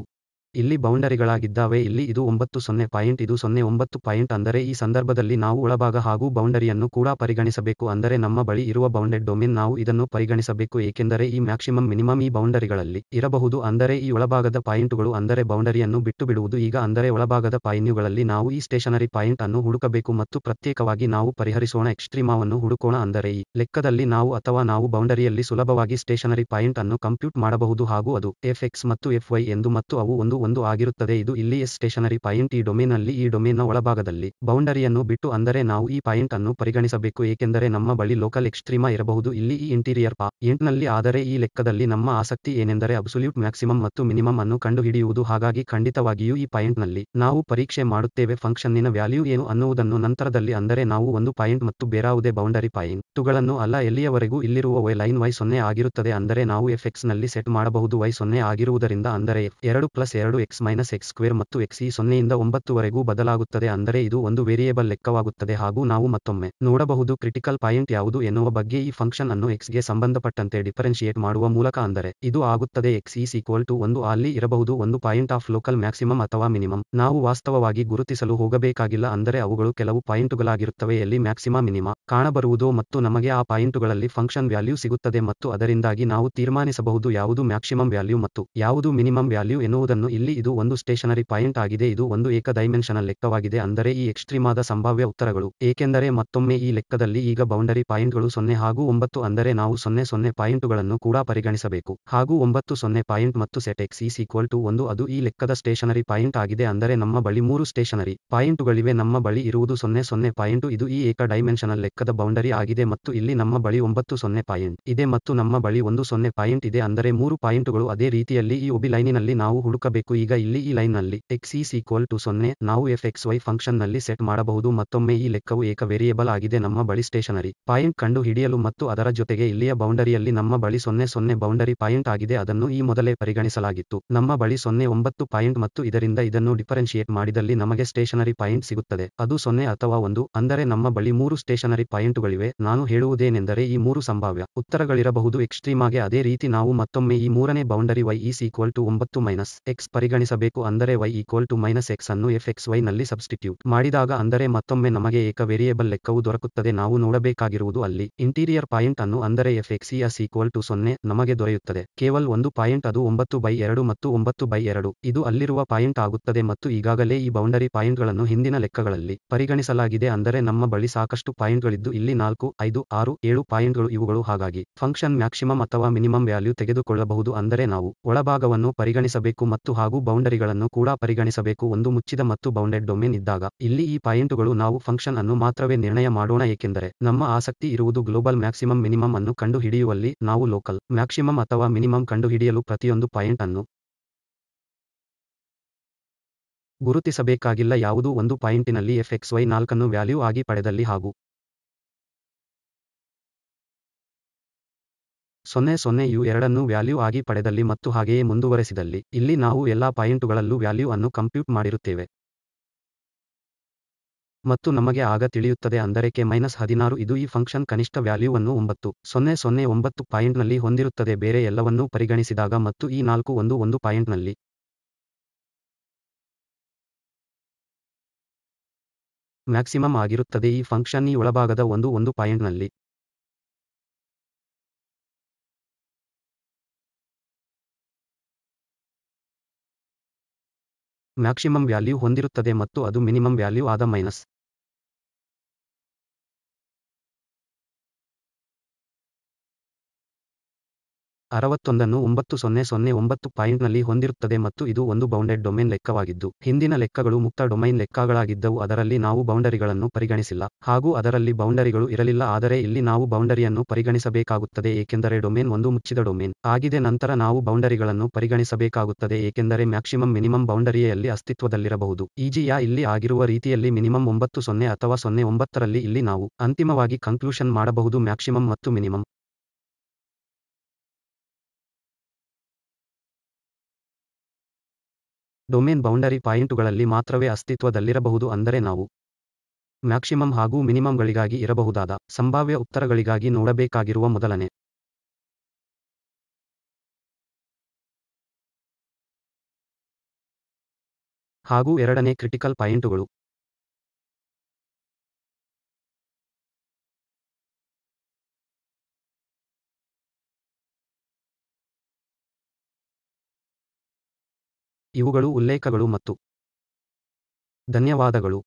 ಇಲ್ಲಿ ಬೌಂಡರಿಗಳಾಗಿದ್ದಾವೆ ಇಲ್ಲಿ ಇದು ಒಂಬತ್ತು ಸೊನ್ನೆ ಪಾಯಿಂಟ್ ಇದು ಸೊನ್ನೆ ಒಂಬತ್ತು ಪಾಯಿಂಟ್ ಅಂದರೆ ಈ ಸಂದರ್ಭದಲ್ಲಿ ನಾವು ಒಳಭಾಗ ಹಾಗೂ ಬೌಂಡರಿಯನ್ನು ಕೂಡ ಪರಿಗಣಿಸಬೇಕು ಅಂದರೆ ನಮ್ಮ ಬಳಿ ಇರುವ ಬೌಂಡೆಡ್ ಡೊಮೇನ್ ನಾವು ಇದನ್ನು ಪರಿಗಣಿಸಬೇಕು ಏಕೆಂದರೆ ಈ ಮ್ಯಾಕ್ಸಿಮಮ್ ಮಿನಿಮಮ್ ಈ ಬೌಂಡರಿಗಳಲ್ಲಿ ಇರಬಹುದು ಅಂದರೆ ಈ ಒಳಭಾಗದ ಪಾಯಿಂಟ್ಗಳು ಅಂದರೆ ಬೌಂಡರಿಯನ್ನು ಬಿಟ್ಟು ಬಿಡುವುದು ಈಗ ಅಂದರೆ ಒಳಭಾಗದ ಪಾಯಿನ್ಯುಗಳಲ್ಲಿ ನಾವು ಈ ಸ್ಟೇಷನರಿ ಪಾಯಿಂಟ್ ಅನ್ನು ಹುಡುಕಬೇಕು ಮತ್ತು ಪ್ರತ್ಯೇಕವಾಗಿ ನಾವು ಪರಿಹರಿಸೋಣ ಎಕ್ಸ್ಟ್ರೀಮಾವನ್ನು ಹುಡುಕೋಣ ಅಂದರೆ ಈ ಲೆಕ್ಕದಲ್ಲಿ ನಾವು ಅಥವಾ ನಾವು ಬೌಂಡರಿಯಲ್ಲಿ ಸುಲಭವಾಗಿ ಸ್ಟೇಷನರಿ ಪಾಯಿಂಟ್ ಅನ್ನು ಕಂಪ್ಯೂಟ್ ಮಾಡಬಹುದು ಹಾಗೂ ಅದು ಎಫ್ ಎಕ್ಸ್ ಮತ್ತು ಎಫ್ ವೈ ಎಂದು ಮತ್ತು ಅವು ಒಂದು ಒಂದು ಆಗಿರುತ್ತದೆ ಇದು ಇಲ್ಲಿ ಎಸ್ ಸ್ಟೇಷನರಿ ಪಾಯಿಂಟ್ ಈ ಅಲ್ಲಿ ಈ ನ ಒಳಭಾಗದಲ್ಲಿ ಬೌಂಡರಿಯನ್ನು ಬಿಟ್ಟು ಅಂದರೆ ನಾವು ಈ ಪಾಯಿಂಟ್ ಅನ್ನು ಪರಿಗಣಿಸಬೇಕು ಏಕೆಂದರೆ ನಮ್ಮ ಬಳಿ ಲೋಕಲ್ ಎಕ್ಸ್ಟ್ರೀಮಾ ಇರಬಹುದು ಇಲ್ಲಿ ಈ ಇಂಟೀರಿಯರ್ ಪಾ ಎಂಟ್ನಲ್ಲಿ ಆದರೆ ಈ ಲೆಕ್ಕದಲ್ಲಿ ನಮ್ಮ ಆಸಕ್ತಿ ಏನೆಂದರೆ ಅಬ್ಸುಲ್ಯೂಟ್ ಮ್ಯಾಕ್ಸಿಮಮ್ ಮತ್ತು ಮಿನಿಮಮ್ ಅನ್ನು ಕಂಡುಹಿಡಿಯುವುದು ಹಾಗಾಗಿ ಖಂಡಿತವಾಗಿಯೂ ಈ ಪಾಯಿಂಟ್ ನಲ್ಲಿ ನಾವು ಪರೀಕ್ಷೆ ಮಾಡುತ್ತೇವೆ ಫಂಕ್ಷನ್ನಿನ ವ್ಯಾಲ್ಯೂ ಏನು ಅನ್ನುವುದನ್ನು ನಂತರದಲ್ಲಿ ಅಂದರೆ ನಾವು ಒಂದು ಪಾಯಿಂಟ್ ಮತ್ತು ಬೇರಾವುದೇ ಬೌಂಡರಿ ಪಾಯಿಂಟ್ ಪಾಯಿಂಟ್ಗಳನ್ನು ಅಲ್ಲ ಎಲ್ಲಿಯವರೆಗೂ ಇಲ್ಲಿರುವ ವೈ ಲೈನ್ ವೈ ಸೊನ್ನೆ ಆಗಿರುತ್ತದೆ ಅಂದರೆ ನಾವು ಎಫ್ ನಲ್ಲಿ ಸೆಟ್ ಮಾಡಬಹುದು ವೈ ಸೊನ್ನೆ ಆಗಿರುವುದರಿಂದ ಅಂದರೆ ಎರಡು ಪ್ಲಸ್ ಎರಡು ಎರಡು ಎಕ್ಸ್ ಮೈನಸ್ ಎಕ್ಸ್ ಸ್ಕ್ವೇರ್ ಮತ್ತು ಎಕ್ಸ್ ಈ ಸೊನ್ನೆಯಿಂದ ಒಂಬತ್ತುವರೆಗೂ ಬದಲಾಗುತ್ತದೆ ಅಂದರೆ ಇದು ಒಂದು ವೇರಿಯೇಬಲ್ ಲೆಕ್ಕವಾಗುತ್ತದೆ ಹಾಗೂ ನಾವು ಮತ್ತೊಮ್ಮೆ ನೋಡಬಹುದು ಕ್ರಿಟಿಕಲ್ ಪಾಯಿಂಟ್ ಯಾವುದು ಎನ್ನುವ ಬಗ್ಗೆ ಈ ಫಂಕ್ಷನ್ ಅನ್ನು ಎಕ್ಸ್ಗೆ ಸಂಬಂಧಪಟ್ಟಂತೆ ಡಿಫರೆನ್ಶಿಯೇಟ್ ಮಾಡುವ ಮೂಲಕ ಅಂದರೆ ಇದು ಆಗುತ್ತದೆ ಎಕ್ಸ್ ಈಸ್ ಈಕ್ವಲ್ ಟು ಒಂದು ಅಲ್ಲಿ ಇರಬಹುದು ಒಂದು ಪಾಯಿಂಟ್ ಆಫ್ ಲೋಕಲ್ ಮ್ಯಾಕ್ಸಿಮಮ್ ಅಥವಾ ಮಿನಿಮಮ್ ನಾವು ವಾಸ್ತವವಾಗಿ ಗುರುತಿಸಲು ಹೋಗಬೇಕಾಗಿಲ್ಲ ಅಂದರೆ ಅವುಗಳು ಕೆಲವು ಪಾಯಿಂಟುಗಳಾಗಿರುತ್ತವೆ ಎಲ್ಲಿ ಮ್ಯಾಕ್ಸಿಮಾ ಮಿನಿಮ ಕಾಣಬರುವುದು ಮತ್ತು ನಮಗೆ ಆ ಪಾಯಿಂಟುಗಳಲ್ಲಿ ಫಂಕ್ಷನ್ ವ್ಯಾಲ್ಯೂ ಸಿಗುತ್ತದೆ ಮತ್ತು ಅದರಿಂದಾಗಿ ನಾವು ತೀರ್ಮಾನಿಸಬಹುದು ಯಾವುದು ಮ್ಯಾಕ್ಸಿಮಮ್ ವ್ಯಾಲ್ಯೂ ಮತ್ತು ಯಾವುದು ಮಿನಿಮಮ್ ವ್ಯಾಲ್ಯೂ ಎನ್ನುವುದನ್ನು ಇಲ್ಲಿ ಇದು ಒಂದು ಸ್ಟೇಷನರಿ ಪಾಯಿಂಟ್ ಆಗಿದೆ ಇದು ಒಂದು ಏಕ ಡೈಮೆನ್ಷನಲ್ ಲೆಕ್ಕವಾಗಿದೆ ಅಂದರೆ ಈ ಎಕ್ಸ್ಟ್ರೀಮಾದ ಸಂಭಾವ್ಯ ಉತ್ತರಗಳು ಏಕೆಂದರೆ ಮತ್ತೊಮ್ಮೆ ಈ ಲೆಕ್ಕದಲ್ಲಿ ಈಗ ಬೌಂಡರಿ ಪಾಯಿಂಟ್ಗಳು ಸೊನ್ನೆ ಹಾಗೂ ಒಂಬತ್ತು ಅಂದರೆ ನಾವು ಸೊನ್ನೆ ಸೊನ್ನೆ ಗಳನ್ನು ಕೂಡ ಪರಿಗಣಿಸಬೇಕು ಹಾಗೂ ಒಂಬತ್ತು ಸೊನ್ನೆ ಪಾಯಿಂಟ್ ಮತ್ತು ಎಕ್ಸ್ ಈಸ್ ಈಕ್ವಲ್ ಟು ಒಂದು ಅದು ಈ ಲೆಕ್ಕದ ಸ್ಟೇಷನರಿ ಪಾಯಿಂಟ್ ಆಗಿದೆ ಅಂದರೆ ನಮ್ಮ ಬಳಿ ಮೂರು ಸ್ಟೇಷನರಿ ಗಳಿವೆ ನಮ್ಮ ಬಳಿ ಇರುವುದು ಸೊನ್ನೆ ಸೊನ್ನೆ ಪಾಯಿಂಟ್ ಇದು ಈ ಏಕ ಡೈಮೆನ್ಷನಲ್ ಲೆಕ್ಕದ ಬೌಂಡರಿ ಆಗಿದೆ ಮತ್ತು ಇಲ್ಲಿ ನಮ್ಮ ಬಳಿ ಒಂಬತ್ತು ಸೊನ್ನೆ ಪಾಯಿಂಟ್ ಇದೆ ಮತ್ತು ನಮ್ಮ ಬಳಿ ಒಂದು ಸೊನ್ನೆ ಪಾಯಿಂಟ್ ಇದೆ ಅಂದರೆ ಮೂರು ಗಳು ಅದೇ ರೀತಿಯಲ್ಲಿ ಈ ಒಬಿ ಲೈನಿನಲ್ಲಿ ನಾವು ಹುಡುಕಬೇಕು ಮಾಡಬೇಕು ಈಗ ಇಲ್ಲಿ ಈ ನಲ್ಲಿ ಎಕ್ಸ್ ಈಸ್ ಈಕ್ವಲ್ ಟು ಸೊನ್ನೆ ನಾವು ಎಫ್ ಎಕ್ಸ್ ವೈ ನಲ್ಲಿ ಸೆಟ್ ಮಾಡಬಹುದು ಮತ್ತೊಮ್ಮೆ ಈ ಲೆಕ್ಕವು ಏಕ ವೇರಿಯೇಬಲ್ ಆಗಿದೆ ನಮ್ಮ ಬಳಿ ಸ್ಟೇಷನರಿ ಪಾಯಿಂಟ್ ಕಂಡು ಹಿಡಿಯಲು ಮತ್ತು ಅದರ ಜೊತೆಗೆ ಇಲ್ಲಿಯ ಬೌಂಡರಿಯಲ್ಲಿ ನಮ್ಮ ಬಳಿ ಸೊನ್ನೆ ಸೊನ್ನೆ ಬೌಂಡರಿ ಪಾಯಿಂಟ್ ಆಗಿದೆ ಅದನ್ನು ಈ ಮೊದಲೇ ಪರಿಗಣಿಸಲಾಗಿತ್ತು ನಮ್ಮ ಬಳಿ ಸೊನ್ನೆ ಒಂಬತ್ತು ಪಾಯಿಂಟ್ ಮತ್ತು ಇದರಿಂದ ಇದನ್ನು ಡಿಫರೆನ್ಷಿಯೇಟ್ ಮಾಡಿದಲ್ಲಿ ನಮಗೆ ಸ್ಟೇಷನರಿ ಪಾಯಿಂಟ್ ಸಿಗುತ್ತದೆ ಅದು ಸೊನ್ನೆ ಅಥವಾ ಒಂದು ಅಂದರೆ ನಮ್ಮ ಬಳಿ ಮೂರು ಸ್ಟೇಷನರಿ ಪಾಯಿಂಟ್ಗಳಿವೆ ನಾನು ಹೇಳುವುದೇನೆಂದರೆ ಈ ಮೂರು ಸಂಭಾವ್ಯ ಉತ್ತರಗಳಿರಬಹುದು ಆಗಿ ಅದೇ ರೀತಿ ನಾವು ಮತ್ತೊಮ್ಮೆ ಈ ಮೂರನೇ boundary y is equal to ಒಂಬತ್ತು ಮೈನಸ್ ಎಕ್ಸ್ ಪರಿಗಣಿಸಬೇಕು ಅಂದರೆ y equal to minus x ಅನ್ನು ಎಫ್ ಎಕ್ಸ್ ನಲ್ಲಿ ಸಬ್ಸ್ಟಿಟ್ಯೂಟ್ ಮಾಡಿದಾಗ ಅಂದರೆ ಮತ್ತೊಮ್ಮೆ ನಮಗೆ ಏಕ ವೇರಿಯೇಬಲ್ ಲೆಕ್ಕವು ದೊರಕುತ್ತದೆ ನಾವು ನೋಡಬೇಕಾಗಿರುವುದು ಅಲ್ಲಿ ಇಂಟೀರಿಯರ್ ಪಾಯಿಂಟ್ ಅನ್ನು ಅಂದರೆ ಎಫ್ ಎಕ್ಸ್ ಈಕ್ವಲ್ ಟು ಸೊನ್ನೆ ನಮಗೆ ದೊರೆಯುತ್ತದೆ ಕೇವಲ ಒಂದು ಪಾಯಿಂಟ್ ಅದು ಒಂಬತ್ತು ಬೈ ಎರಡು ಮತ್ತು ಒಂಬತ್ತು ಬೈ ಎರಡು ಇದು ಅಲ್ಲಿರುವ ಪಾಯಿಂಟ್ ಆಗುತ್ತದೆ ಮತ್ತು ಈಗಾಗಲೇ ಈ ಬೌಂಡರಿ ಪಾಯಿಂಟ್ಗಳನ್ನು ಹಿಂದಿನ ಲೆಕ್ಕಗಳಲ್ಲಿ ಪರಿಗಣಿಸಲಾಗಿದೆ ಅಂದರೆ ನಮ್ಮ ಬಳಿ ಸಾಕಷ್ಟು ಪಾಯಿಂಟ್ಗಳಿದ್ದು ಇಲ್ಲಿ ನಾಲ್ಕು ಐದು ಆರು ಏಳು ಪಾಯಿಂಟ್ಗಳು ಇವುಗಳು ಹಾಗಾಗಿ ಫಂಕ್ಷನ್ ಮ್ಯಾಕ್ಸಿಮಮ್ ಅಥವಾ ಮಿನಿಮಮ್ ವ್ಯಾಲ್ಯೂ ತೆಗೆದುಕೊಳ್ಳಬಹುದು ಅಂದರೆ ನಾವು ಒಳಭಾಗವನ್ನು ಪರಿಗಣಿಸಬೇಕು ಮತ್ತು ಹಾಗೂ ಬೌಂಡರಿಗಳನ್ನು ಕೂಡ ಪರಿಗಣಿಸಬೇಕು ಒಂದು ಮುಚ್ಚಿದ ಮತ್ತು ಬೌಂಡೆಡ್ ಡೊಮೇನ್ ಇದ್ದಾಗ ಇಲ್ಲಿ ಈ ಪಾಯಿಂಟುಗಳು ನಾವು ಫಂಕ್ಷನ್ ಅನ್ನು ಮಾತ್ರವೇ ನಿರ್ಣಯ ಮಾಡೋಣ ಏಕೆಂದರೆ ನಮ್ಮ ಆಸಕ್ತಿ ಇರುವುದು ಗ್ಲೋಬಲ್ ಮ್ಯಾಕ್ಸಿಮಮ್ ಮಿನಿಮಮ್ ಅನ್ನು ಕಂಡುಹಿಡಿಯುವಲ್ಲಿ ನಾವು ಲೋಕಲ್ ಮ್ಯಾಕ್ಸಿಮಮ್ ಅಥವಾ ಮಿನಿಮಮ್ ಕಂಡುಹಿಡಿಯಲು ಪ್ರತಿಯೊಂದು ಪಾಯಿಂಟ್ ಅನ್ನು ಗುರುತಿಸಬೇಕಾಗಿಲ್ಲ ಯಾವುದು ಒಂದು ಪಾಯಿಂಟಿನಲ್ಲಿ ಎಫ್ ಎಕ್ಸ್ ವೈ ನಾಲ್ಕನ್ನು ವ್ಯಾಲ್ಯೂ ಆಗಿ ಪಡೆದಲ್ಲಿ ಹಾಗೂ ಸೊನ್ನೆ ಸೊನ್ನೆ ಯು ಎರಡನ್ನು ವ್ಯಾಲ್ಯೂ ಆಗಿ ಪಡೆದಲ್ಲಿ ಮತ್ತು ಹಾಗೆಯೇ ಮುಂದುವರೆಸಿದಲ್ಲಿ ಇಲ್ಲಿ ನಾವು ಎಲ್ಲಾ ಪಾಯಿಂಟುಗಳಲ್ಲೂ ವ್ಯಾಲ್ಯೂ ಅನ್ನು ಕಂಪ್ಯೂಟ್ ಮಾಡಿರುತ್ತೇವೆ ಮತ್ತು ನಮಗೆ ಆಗ ತಿಳಿಯುತ್ತದೆ ಅಂದರೆ ಕೆ ಮೈನಸ್ ಹದಿನಾರು ಇದು ಈ ಫಂಕ್ಷನ್ ಕನಿಷ್ಠ ವ್ಯಾಲ್ಯೂವನ್ನು ಒಂಬತ್ತು ಸೊನ್ನೆ ಸೊನ್ನೆ ಒಂಬತ್ತು ಪಾಯಿಂಟ್ನಲ್ಲಿ ಹೊಂದಿರುತ್ತದೆ ಬೇರೆ ಎಲ್ಲವನ್ನೂ ಪರಿಗಣಿಸಿದಾಗ ಮತ್ತು ಈ ನಾಲ್ಕು ಒಂದು ಒಂದು ಪಾಯಿಂಟ್ನಲ್ಲಿ ಮ್ಯಾಕ್ಸಿಮಮ್ ಆಗಿರುತ್ತದೆ ಈ ಫಂಕ್ಷನ್ ಈ ಒಳಭಾಗದ ಒಂದು ಒಂದು ಪಾಯಿಂಟ್ನಲ್ಲಿ ಮ್ಯಾಕ್ಸಿಮಮ್ ವ್ಯಾಲ್ಯೂ ಹೊಂದಿರುತ್ತದೆ ಮತ್ತು ಅದು ಮಿನಿಮಮ್ ವ್ಯಾಲ್ಯೂ ಆದ ಮೈನಸ್ ಅರವತ್ತೊಂದನ್ನು ಒಂಬತ್ತು ಸೊನ್ನೆ ಸೊನ್ನೆ ಒಂಬತ್ತು ಪಾಯಿಂಟ್ನಲ್ಲಿ ಹೊಂದಿರುತ್ತದೆ ಮತ್ತು ಇದು ಒಂದು ಬೌಂಡೆಡ್ ಡೊಮೇನ್ ಲೆಕ್ಕವಾಗಿದ್ದು ಹಿಂದಿನ ಲೆಕ್ಕಗಳು ಮುಕ್ತ ಡೊಮೈನ್ ಲೆಕ್ಕಗಳಾಗಿದ್ದವು ಅದರಲ್ಲಿ ನಾವು ಬೌಂಡರಿಗಳನ್ನು ಪರಿಗಣಿಸಿಲ್ಲ ಹಾಗೂ ಅದರಲ್ಲಿ ಬೌಂಡರಿಗಳು ಇರಲಿಲ್ಲ ಆದರೆ ಇಲ್ಲಿ ನಾವು ಬೌಂಡರಿಯನ್ನು ಪರಿಗಣಿಸಬೇಕಾಗುತ್ತದೆ ಏಕೆಂದರೆ ಡೊಮೇನ್ ಒಂದು ಮುಚ್ಚಿದ ಡೊಮೇನ್ ಆಗಿದೆ ನಂತರ ನಾವು ಬೌಂಡರಿಗಳನ್ನು ಪರಿಗಣಿಸಬೇಕಾಗುತ್ತದೆ ಏಕೆಂದರೆ ಮ್ಯಾಕ್ಸಿಮಮ್ ಮಿನಿಮಮ್ ಬೌಂಡರಿಯಲ್ಲಿ ಅಸ್ತಿತ್ವದಲ್ಲಿರಬಹುದು ಈಜಿಯಾ ಇಲ್ಲಿ ಆಗಿರುವ ರೀತಿಯಲ್ಲಿ ಮಿನಿಮಮ್ ಒಂಬತ್ತು ಸೊನ್ನೆ ಅಥವಾ ಸೊನ್ನೆ ಒಂಬತ್ತರಲ್ಲಿ ಇಲ್ಲಿ ನಾವು ಅಂತಿಮವಾಗಿ ಕನ್ಕ್ಲೂಷನ್ ಮಾಡಬಹುದು ಮ್ಯಾಕ್ಸಿಮಮ್ ಮತ್ತು ಮಿನಿಮಮ್ ಡೊಮೇನ್ ಬೌಂಡರಿ ಪಾಯಿಂಟುಗಳಲ್ಲಿ ಮಾತ್ರವೇ ಅಸ್ತಿತ್ವದಲ್ಲಿರಬಹುದು ಅಂದರೆ ನಾವು ಮ್ಯಾಕ್ಸಿಮಮ್ ಹಾಗೂ ಮಿನಿಮಮ್ಗಳಿಗಾಗಿ ಇರಬಹುದಾದ ಸಂಭಾವ್ಯ ಉತ್ತರಗಳಿಗಾಗಿ ನೋಡಬೇಕಾಗಿರುವ ಮೊದಲನೇ ಹಾಗೂ ಎರಡನೇ ಕ್ರಿಟಿಕಲ್ ಪಾಯಿಂಟುಗಳು ಇವುಗಳು ಉಲ್ಲೇಖಗಳು ಮತ್ತು ಧನ್ಯವಾದಗಳು